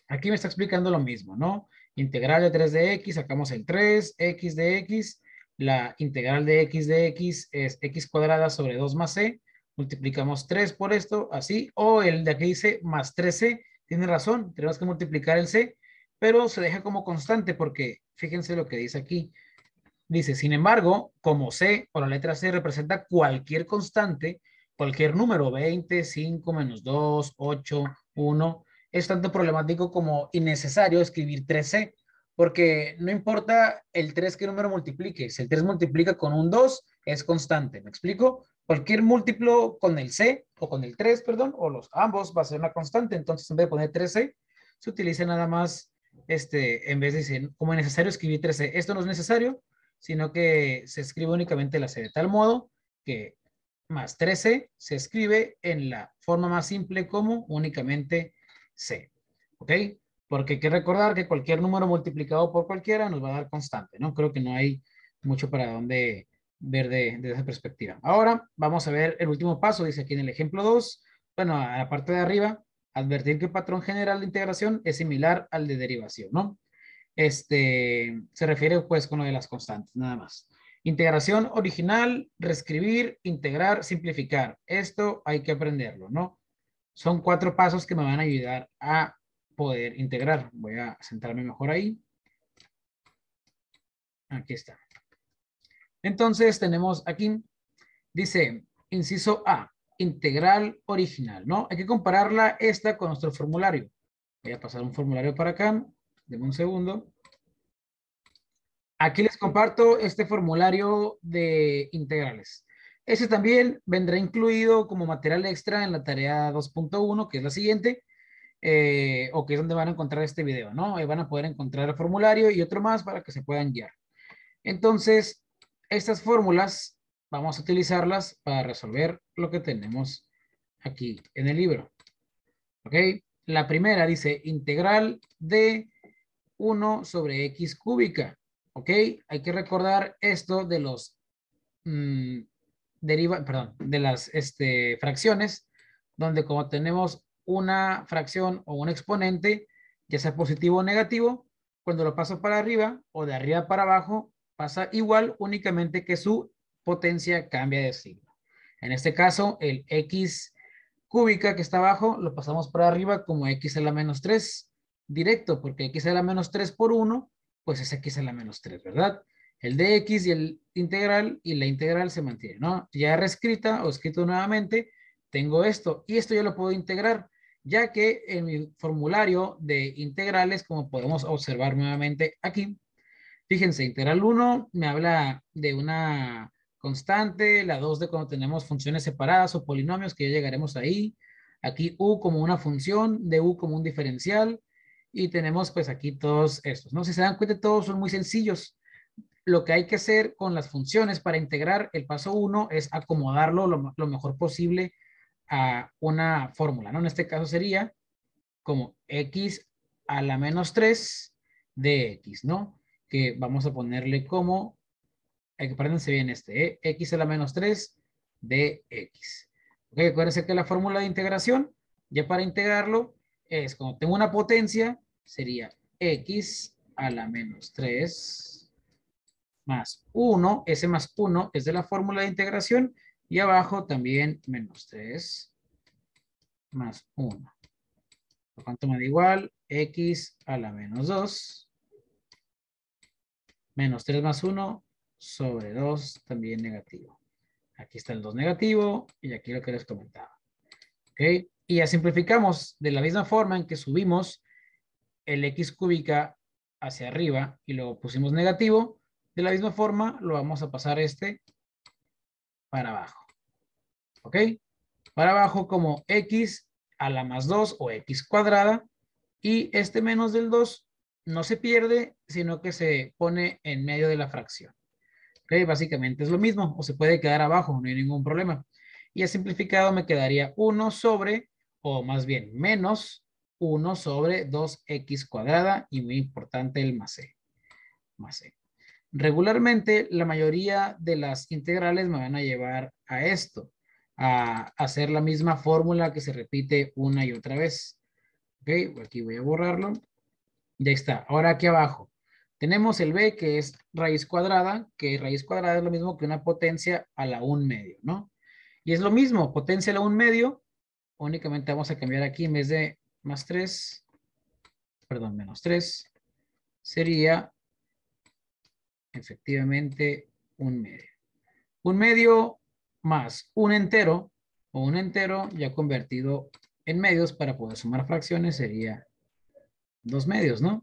Aquí me está explicando lo mismo, ¿no? Integral de 3 de x, sacamos el 3, x de x, la integral de x de x es x cuadrada sobre 2 más c, multiplicamos 3 por esto, así, o el de aquí dice más 3c, tiene razón, tenemos que multiplicar el c, pero se deja como constante porque fíjense lo que dice aquí, Dice, sin embargo, como C o la letra C representa cualquier constante, cualquier número, 20, 5, menos 2, 8, 1, es tanto problemático como innecesario escribir 3C, porque no importa el 3 qué número multiplique, si el 3 multiplica con un 2, es constante, ¿me explico? Cualquier múltiplo con el C o con el 3, perdón, o los ambos va a ser una constante, entonces en vez de poner 3C, se utiliza nada más, este, en vez de decir como es necesario escribir 3C, esto no es necesario, sino que se escribe únicamente la C de tal modo que más 13 se escribe en la forma más simple como únicamente C. ¿Ok? Porque hay que recordar que cualquier número multiplicado por cualquiera nos va a dar constante, ¿no? Creo que no hay mucho para dónde ver de, esa perspectiva. Ahora vamos a ver el último paso, dice aquí en el ejemplo 2, bueno, a la parte de arriba, advertir que el patrón general de integración es similar al de derivación, ¿no? este, se refiere pues con lo de las constantes, nada más. Integración original, reescribir, integrar, simplificar. Esto hay que aprenderlo, ¿no? Son cuatro pasos que me van a ayudar a poder integrar. Voy a centrarme mejor ahí. Aquí está. Entonces tenemos aquí, dice, inciso A, integral original, ¿no? Hay que compararla esta con nuestro formulario. Voy a pasar un formulario para acá. Deme un segundo. Aquí les comparto este formulario de integrales. Ese también vendrá incluido como material extra en la tarea 2.1, que es la siguiente, eh, o que es donde van a encontrar este video, ¿no? Ahí van a poder encontrar el formulario y otro más para que se puedan guiar. Entonces, estas fórmulas vamos a utilizarlas para resolver lo que tenemos aquí en el libro. ¿Ok? La primera dice integral de 1 sobre x cúbica. ¿Ok? Hay que recordar esto de los mmm, perdón, de las este, fracciones, donde como tenemos una fracción o un exponente, ya sea positivo o negativo, cuando lo paso para arriba o de arriba para abajo, pasa igual, únicamente que su potencia cambia de signo. En este caso, el x cúbica que está abajo, lo pasamos para arriba como x a la menos 3 directo, porque x a la menos 3 por 1, pues es x a la menos 3, ¿verdad? El dx y el integral, y la integral se mantiene, ¿no? Ya reescrita o escrito nuevamente, tengo esto, y esto ya lo puedo integrar, ya que en mi formulario de integrales, como podemos observar nuevamente aquí, fíjense, integral 1 me habla de una constante, la 2 de cuando tenemos funciones separadas o polinomios, que ya llegaremos ahí, aquí u como una función, de u como un diferencial, y tenemos pues aquí todos estos, ¿no? Si se dan cuenta, todos son muy sencillos. Lo que hay que hacer con las funciones para integrar el paso 1 es acomodarlo lo, mejor posible a una fórmula, ¿no? En este caso sería como x a la menos 3 de x, ¿no? Que vamos a ponerle como, eh, que acuérdense bien este, ¿eh? x a la menos 3 de x. Ok, acuérdense que la fórmula de integración, ya para integrarlo, es, cuando tengo una potencia, sería x a la menos 3 más 1, ese más 1 es de la fórmula de integración, y abajo también menos 3 más 1. ¿Cuánto me da igual x a la menos 2 menos 3 más 1 sobre 2 también negativo. Aquí está el 2 negativo y aquí lo que les comentaba. ¿Ok? Y ya simplificamos de la misma forma en que subimos el x cúbica hacia arriba y lo pusimos negativo, de la misma forma lo vamos a pasar este para abajo. ¿Ok? Para abajo como x a la más 2 o x cuadrada y este menos del 2 no se pierde, sino que se pone en medio de la fracción. ¿Ok? Básicamente es lo mismo o se puede quedar abajo, no hay ningún problema. Y ya simplificado me quedaría 1 sobre o más bien menos 1 sobre 2x cuadrada y muy importante el más c. E, más e. Regularmente la mayoría de las integrales me van a llevar a esto, a hacer la misma fórmula que se repite una y otra vez. Ok, aquí voy a borrarlo. Ya está. Ahora aquí abajo tenemos el b que es raíz cuadrada, que raíz cuadrada es lo mismo que una potencia a la 1 medio, ¿no? Y es lo mismo, potencia a la 1 medio únicamente vamos a cambiar aquí en vez de más 3, perdón, menos 3, sería efectivamente un medio. Un medio más un entero o un entero ya convertido en medios para poder sumar fracciones sería dos medios, ¿no?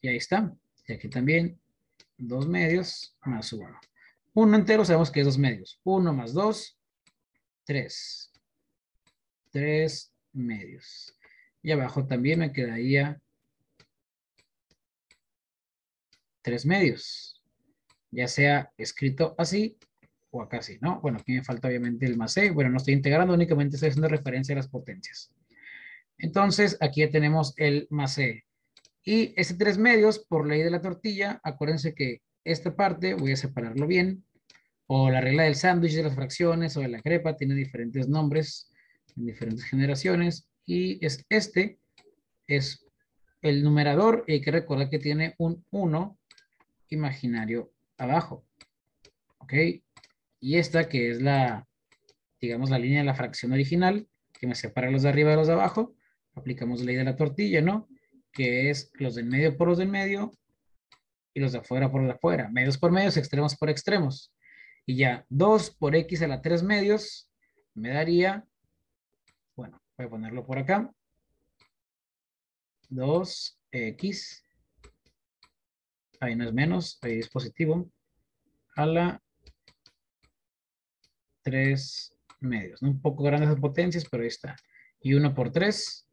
Y ahí está. Y aquí también dos medios más uno. Uno entero sabemos que es dos medios. Uno más dos, tres. Tres medios. Y abajo también me quedaría Tres medios. Ya sea escrito así o acá así, ¿no? Bueno, aquí me falta obviamente el más e. Bueno, no estoy integrando, únicamente estoy haciendo referencia a las potencias. Entonces, aquí ya tenemos el más E. Y ese tres medios, por ley de la tortilla, acuérdense que esta parte, voy a separarlo bien, o la regla del sándwich de las fracciones o de la crepa, tiene diferentes nombres en diferentes generaciones y es este es el numerador y hay que recordar que tiene un 1 imaginario abajo. ¿Ok? Y esta que es la, digamos, la línea de la fracción original, que me separa los de arriba de los de abajo, aplicamos la ley de la tortilla, ¿no? Que es los del medio por los del medio y los de afuera por los de afuera. Medios por medios, extremos por extremos. Y ya 2 por x a la 3 medios me daría bueno, voy a ponerlo por acá. 2x. Ahí no es menos, ahí es positivo. A la 3 medios. Un poco grandes las potencias, pero ahí está. Y 1 por 3,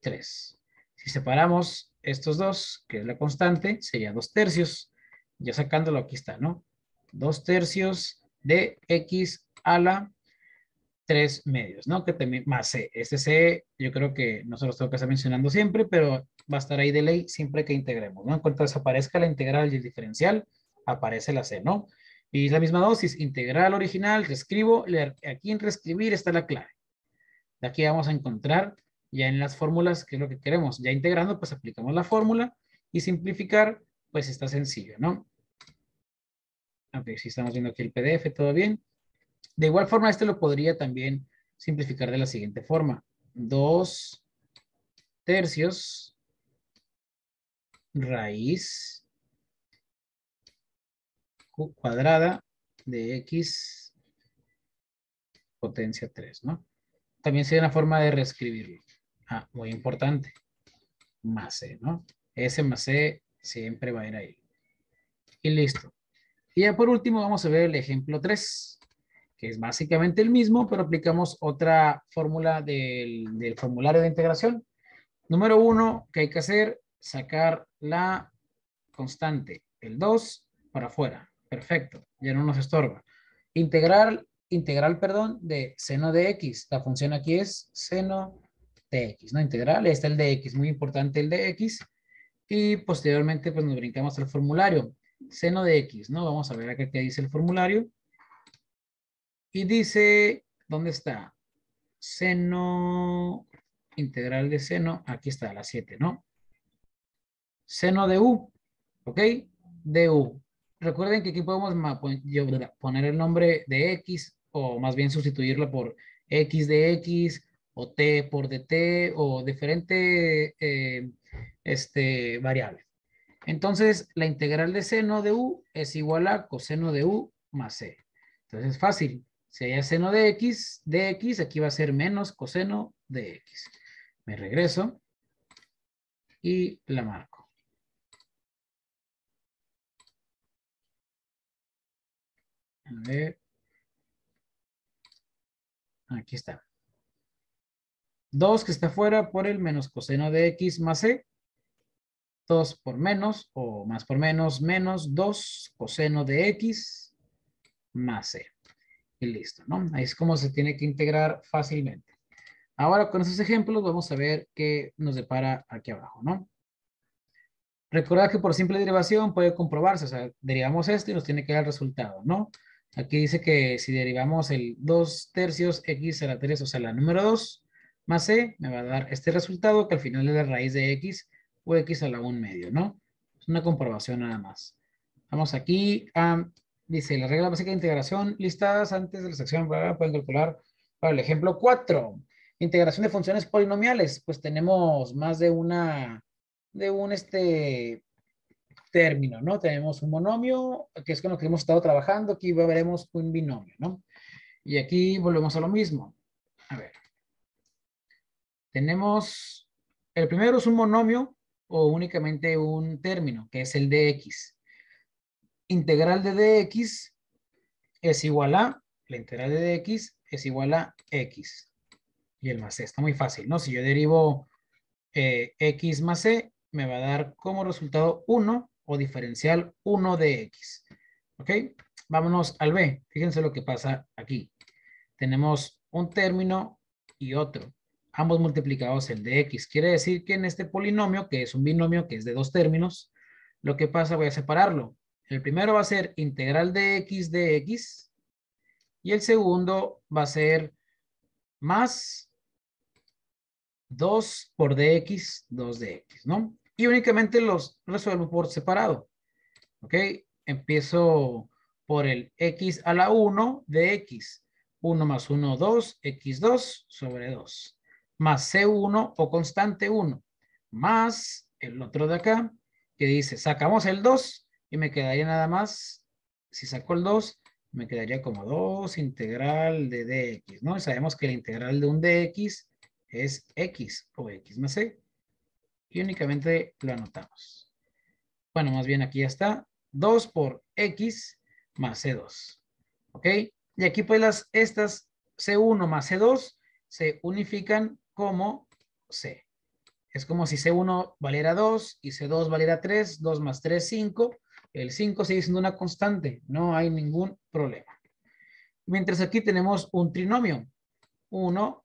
3. Si separamos estos dos, que es la constante, sería 2 tercios. Ya sacándolo, aquí está, ¿no? 2 tercios de x a la tres medios, ¿no? Que también, más C. Este C, yo creo que nosotros tengo que estar mencionando siempre, pero va a estar ahí de ley siempre que integremos, ¿no? En cuanto desaparezca la integral y el diferencial, aparece la C, ¿no? Y la misma dosis, integral original, reescribo, aquí en reescribir está la clave. De aquí vamos a encontrar ya en las fórmulas qué es lo que queremos. Ya integrando, pues aplicamos la fórmula y simplificar, pues está sencillo, ¿no? Ok, si estamos viendo aquí el PDF, todo bien. De igual forma, este lo podría también simplificar de la siguiente forma. 2 tercios raíz cuadrada de x potencia 3, ¿no? También sería una forma de reescribirlo. Ah, muy importante. Más C, e, ¿no? S más C e siempre va a ir ahí. Y listo. Y ya por último vamos a ver el ejemplo 3 que es básicamente el mismo, pero aplicamos otra fórmula del, formulario de integración. Número uno que hay que hacer, sacar la constante, el 2 para afuera. Perfecto, ya no nos estorba. Integral, integral, perdón, de seno de x. La función aquí es seno de x, ¿no? Integral, está el de x, muy importante el de x. Y posteriormente, pues nos brincamos al formulario, seno de x, ¿no? Vamos a ver acá qué dice el formulario. Y dice, ¿dónde está? Seno, integral de seno, aquí está, la 7, ¿no? Seno de U, ¿ok? De U. Recuerden que aquí podemos poner el nombre de X, o más bien sustituirlo por X de X, o T por DT, o diferente eh, este, variable. Entonces, la integral de seno de U es igual a coseno de U más C. Entonces, es fácil. Si hay seno de x, de x, aquí va a ser menos coseno de x. Me regreso y la marco. A ver. Aquí está. 2 que está fuera por el menos coseno de x más e. 2 por menos o más por menos, menos 2 coseno de x más e. Y listo, ¿no? Ahí es como se tiene que integrar fácilmente. Ahora con esos ejemplos vamos a ver qué nos depara aquí abajo, ¿no? Recordad que por simple derivación puede comprobarse, o sea, derivamos esto y nos tiene que dar el resultado, ¿no? Aquí dice que si derivamos el 2 tercios x a la 3, o sea, la número 2, más c, me va a dar este resultado que al final es la raíz de x o x a la 1 medio, ¿no? Es una comprobación nada más. Vamos aquí a Dice, la regla básica de integración listadas antes de la sección pueden calcular para el ejemplo 4. Integración de funciones polinomiales. Pues tenemos más de una, de un este término, ¿no? Tenemos un monomio, que es con lo que hemos estado trabajando. Aquí veremos un binomio, ¿no? Y aquí volvemos a lo mismo. A ver. Tenemos, el primero es un monomio o únicamente un término, que es el de x integral de dx es igual a, la integral de dx es igual a x. Y el más c, e, está muy fácil, ¿no? Si yo derivo eh, x más c, e, me va a dar como resultado 1 o diferencial 1 de x. ¿Ok? Vámonos al b. Fíjense lo que pasa aquí. Tenemos un término y otro. Ambos multiplicados de x, Quiere decir que en este polinomio, que es un binomio, que es de dos términos, lo que pasa, voy a separarlo. El primero va a ser integral de x de x. Y el segundo va a ser más 2 por dx, 2 de x, ¿no? Y únicamente los resuelvo por separado. ¿Ok? Empiezo por el x a la 1 de x. 1 más 1, 2, x2 sobre 2. Más c1 o constante 1. Más el otro de acá, que dice, sacamos el 2, y me quedaría nada más, si saco el 2, me quedaría como 2 integral de dx, ¿no? Y sabemos que la integral de un dx es x o x más c. Y únicamente lo anotamos. Bueno, más bien aquí ya está. 2 por x más c2. ¿Ok? Y aquí pues las, estas c1 más c2 se unifican como c. Es como si c1 valiera 2 y c2 valiera 3, 2 más 3, 5, el 5 sigue siendo una constante, no hay ningún problema. Mientras aquí tenemos un trinomio. 1,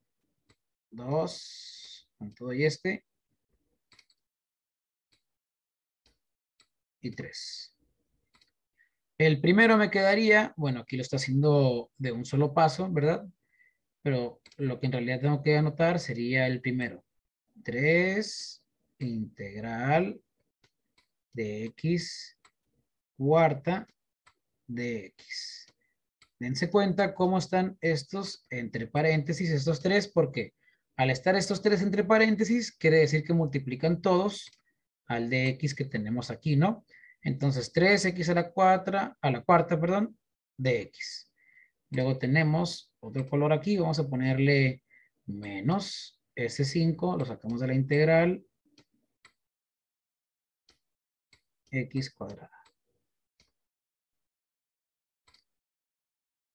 2, con todo y este. Y 3. El primero me quedaría, bueno, aquí lo está haciendo de un solo paso, ¿verdad? Pero lo que en realidad tengo que anotar sería el primero. 3 integral de x cuarta de x. Dense cuenta cómo están estos entre paréntesis, estos tres, porque al estar estos tres entre paréntesis, quiere decir que multiplican todos al de x que tenemos aquí, ¿no? Entonces, 3x a la, cuarta, a la cuarta perdón, de x. Luego tenemos otro color aquí, vamos a ponerle menos S5, lo sacamos de la integral, x cuadrada.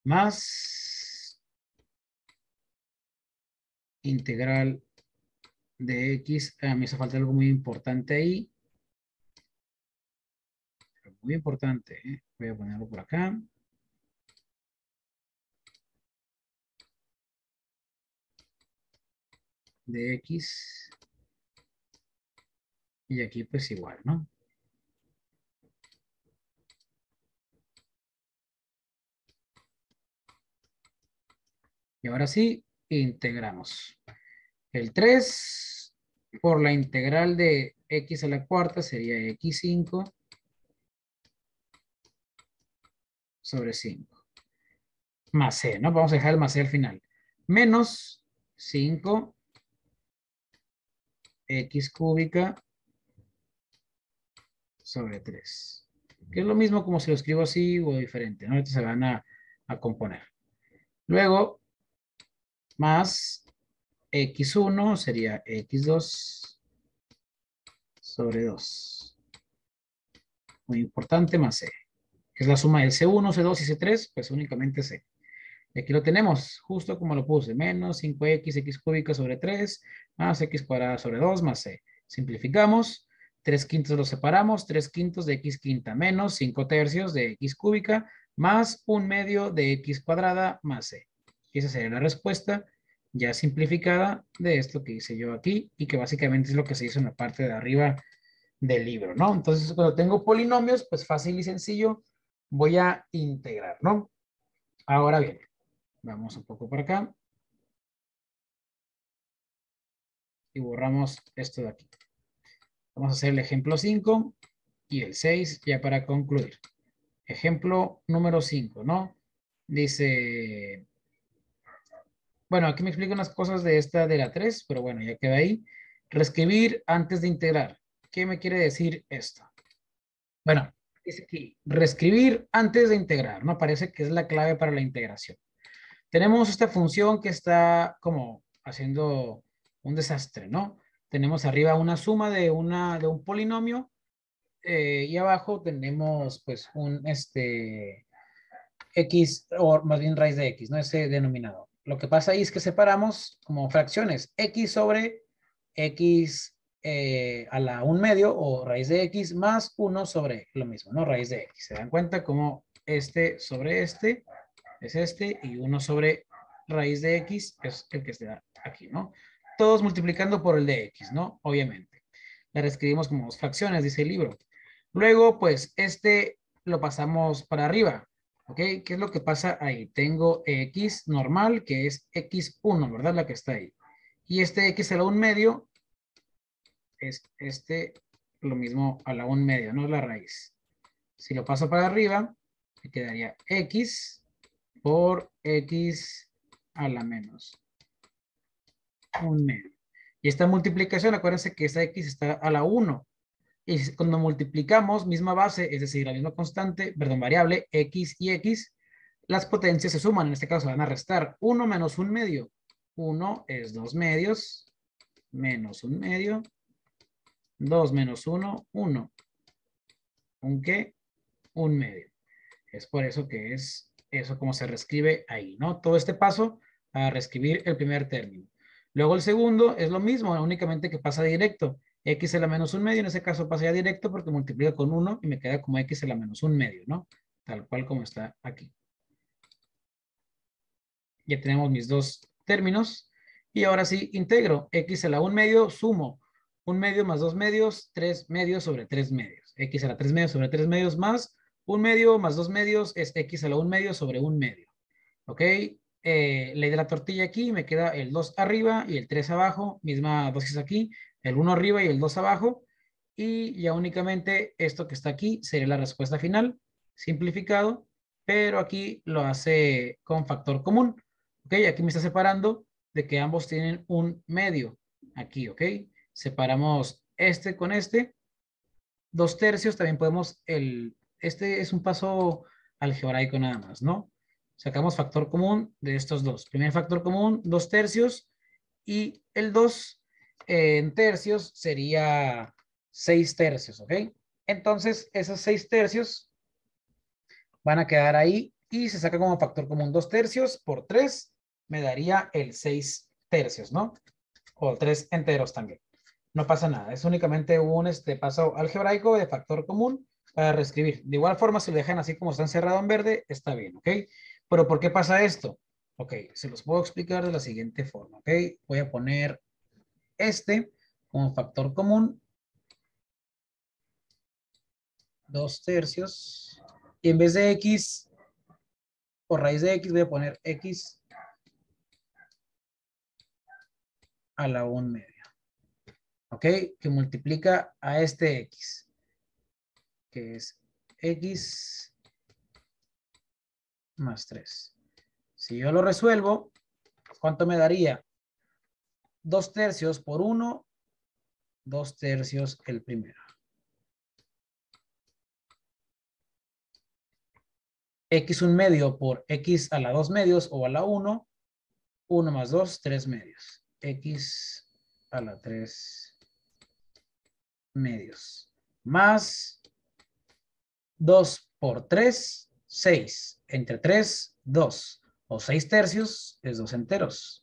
más integral de x. Ah, me hace falta algo muy importante ahí. Muy importante. ¿eh? Voy a ponerlo por acá. de x. Y aquí pues igual, ¿no? Y ahora sí, integramos. El 3 por la integral de x a la cuarta sería x5 sobre 5. Más c, ¿no? Vamos a dejar el más c al final. Menos 5 x cúbica sobre 3. Que es lo mismo como si lo escribo así o diferente, ¿no? Ahorita se van a, a componer. Luego, más x1 sería x2 sobre 2. Muy importante, más c. Que es la suma del c1, c2 y c3, pues únicamente c. Y aquí lo tenemos, justo como lo puse, menos 5x, x cúbica sobre 3, más x cuadrada sobre 2, más c. Simplificamos, 3 quintos lo separamos, 3 quintos de x quinta, menos 5 tercios de x cúbica, más 1 medio de x cuadrada, más c esa sería la respuesta ya simplificada de esto que hice yo aquí y que básicamente es lo que se hizo en la parte de arriba del libro, ¿no? Entonces, cuando tengo polinomios, pues fácil y sencillo, voy a integrar, ¿no? Ahora bien, vamos un poco para acá. Y borramos esto de aquí. Vamos a hacer el ejemplo 5 y el 6 ya para concluir. Ejemplo número 5, ¿no? Dice, bueno, aquí me explico unas cosas de esta de la 3, pero bueno, ya queda ahí. Reescribir antes de integrar. ¿Qué me quiere decir esto? Bueno, dice aquí, reescribir antes de integrar, ¿no? Parece que es la clave para la integración. Tenemos esta función que está como haciendo un desastre, ¿no? Tenemos arriba una suma de, una, de un polinomio eh, y abajo tenemos pues un este, x, o más bien raíz de x, ¿no? Ese denominador lo que pasa ahí es que separamos como fracciones x sobre x eh, a la 1 medio o raíz de x más 1 sobre lo mismo, ¿no? Raíz de x. Se dan cuenta como este sobre este es este y 1 sobre raíz de x es el que está aquí, ¿no? Todos multiplicando por el de x, ¿no? Obviamente. La reescribimos como dos fracciones, dice el libro. Luego, pues, este lo pasamos para arriba. ¿Ok? ¿Qué es lo que pasa ahí? Tengo x normal, que es x1, ¿verdad? La que está ahí. Y este x a la 1 medio es este, lo mismo a la 1 medio, no es la raíz. Si lo paso para arriba, me quedaría x por x a la menos 1 medio. Y esta multiplicación, acuérdense que esta x está a la 1. Y cuando multiplicamos misma base, es decir, la misma constante, perdón, variable x y x, las potencias se suman. En este caso van a restar 1 menos 1 medio. 1 es 2 medios, menos 1 medio, 2 menos 1, 1. ¿Un qué? 1 medio. Es por eso que es eso como se reescribe ahí, ¿no? Todo este paso a reescribir el primer término. Luego el segundo es lo mismo, únicamente que pasa directo x a la menos 1 medio, en ese caso pasaría directo porque multiplica con 1 y me queda como x a la menos un medio, ¿no? Tal cual como está aquí. Ya tenemos mis dos términos. Y ahora sí, integro x a la 1 medio, sumo 1 medio más 2 medios, 3 medios sobre 3 medios. x a la 3 medios sobre 3 medios más 1 medio más 2 medios es x a la 1 medio sobre 1 medio. ¿Ok? Eh, ley de la tortilla aquí, me queda el 2 arriba y el 3 abajo, misma dosis aquí, el 1 arriba y el 2 abajo, y ya únicamente esto que está aquí sería la respuesta final, simplificado, pero aquí lo hace con factor común, ¿ok? Aquí me está separando de que ambos tienen un medio, aquí, ¿ok? Separamos este con este, dos tercios también podemos, el, este es un paso algebraico nada más, ¿no? Sacamos factor común de estos dos. Primer factor común, dos tercios, y el 2 en tercios sería 6 tercios, ¿ok? Entonces, esos 6 tercios van a quedar ahí y se saca como factor común 2 tercios por 3, me daría el 6 tercios, ¿no? O 3 enteros también. No pasa nada, es únicamente un este, paso algebraico de factor común para reescribir. De igual forma, si lo dejan así como está encerrado en verde, está bien, ¿ok? Pero ¿por qué pasa esto? Ok, se los puedo explicar de la siguiente forma, ¿ok? Voy a poner este como factor común. Dos tercios. Y en vez de X, por raíz de X, voy a poner X a la 1 media. ¿Ok? Que multiplica a este X. Que es X más 3. Si yo lo resuelvo, ¿cuánto me daría? 2 tercios por 1, 2 tercios el primero. X un medio por X a la 2 medios o a la 1. 1 más 2, 3 medios. X a la 3 medios. Más 2 por 3, 6. Entre 3, 2. O 6 tercios es 2 enteros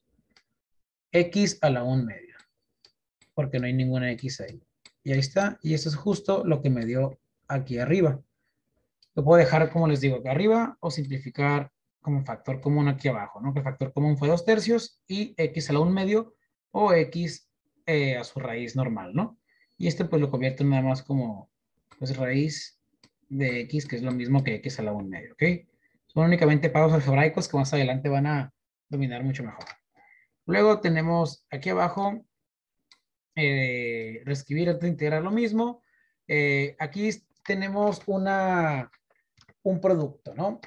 x a la 1 medio porque no hay ninguna x ahí. Y ahí está, y eso es justo lo que me dio aquí arriba. Lo puedo dejar, como les digo, aquí arriba o simplificar como factor común aquí abajo, ¿no? Que el factor común fue 2 tercios y x a la 1 medio o x eh, a su raíz normal, ¿no? Y este pues lo convierto nada más como pues raíz de x, que es lo mismo que x a la 1 medio, ¿ok? Son únicamente pagos algebraicos que más adelante van a dominar mucho mejor. Luego tenemos aquí abajo, eh, reescribir antes integrar lo mismo. Eh, aquí tenemos una, un producto, ¿no?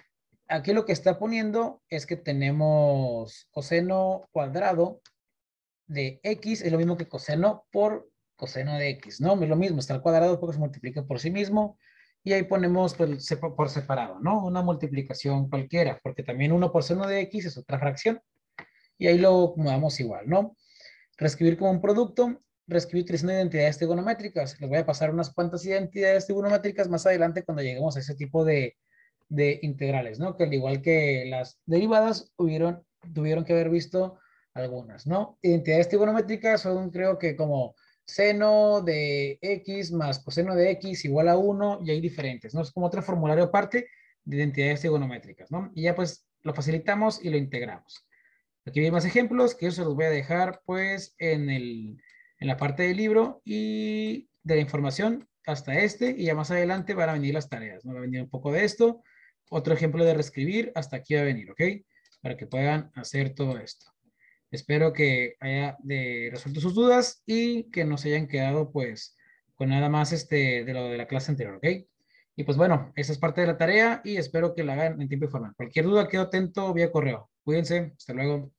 Aquí lo que está poniendo es que tenemos coseno cuadrado de x, es lo mismo que coseno por coseno de x, ¿no? Es lo mismo, está al cuadrado porque se multiplica por sí mismo y ahí ponemos pues, por separado, ¿no? Una multiplicación cualquiera, porque también 1 por seno de x es otra fracción y ahí lo acomodamos igual, ¿no? Reescribir como un producto, reescribir utilizando identidades trigonométricas. Les voy a pasar unas cuantas identidades trigonométricas más adelante cuando lleguemos a ese tipo de, integrales, ¿no? Que al igual que las derivadas, tuvieron que haber visto algunas, ¿no? Identidades trigonométricas son creo que como seno de x más coseno de x igual a 1 y hay diferentes, ¿no? Es como otro formulario aparte de identidades trigonométricas, ¿no? Y ya pues lo facilitamos y lo integramos. Aquí hay más ejemplos que yo se los voy a dejar pues en, el, en la parte del libro y de la información hasta este y ya más adelante van a venir las tareas. ¿no? Va a venir un poco de esto, otro ejemplo de reescribir, hasta aquí va a venir, ¿ok? Para que puedan hacer todo esto. Espero que haya eh, resuelto sus dudas y que no se hayan quedado pues con nada más este, de lo de la clase anterior, ¿ok? Y pues bueno, esa es parte de la tarea y espero que la hagan en tiempo y forma. Cualquier duda quedo atento vía correo. Cuídense, hasta luego.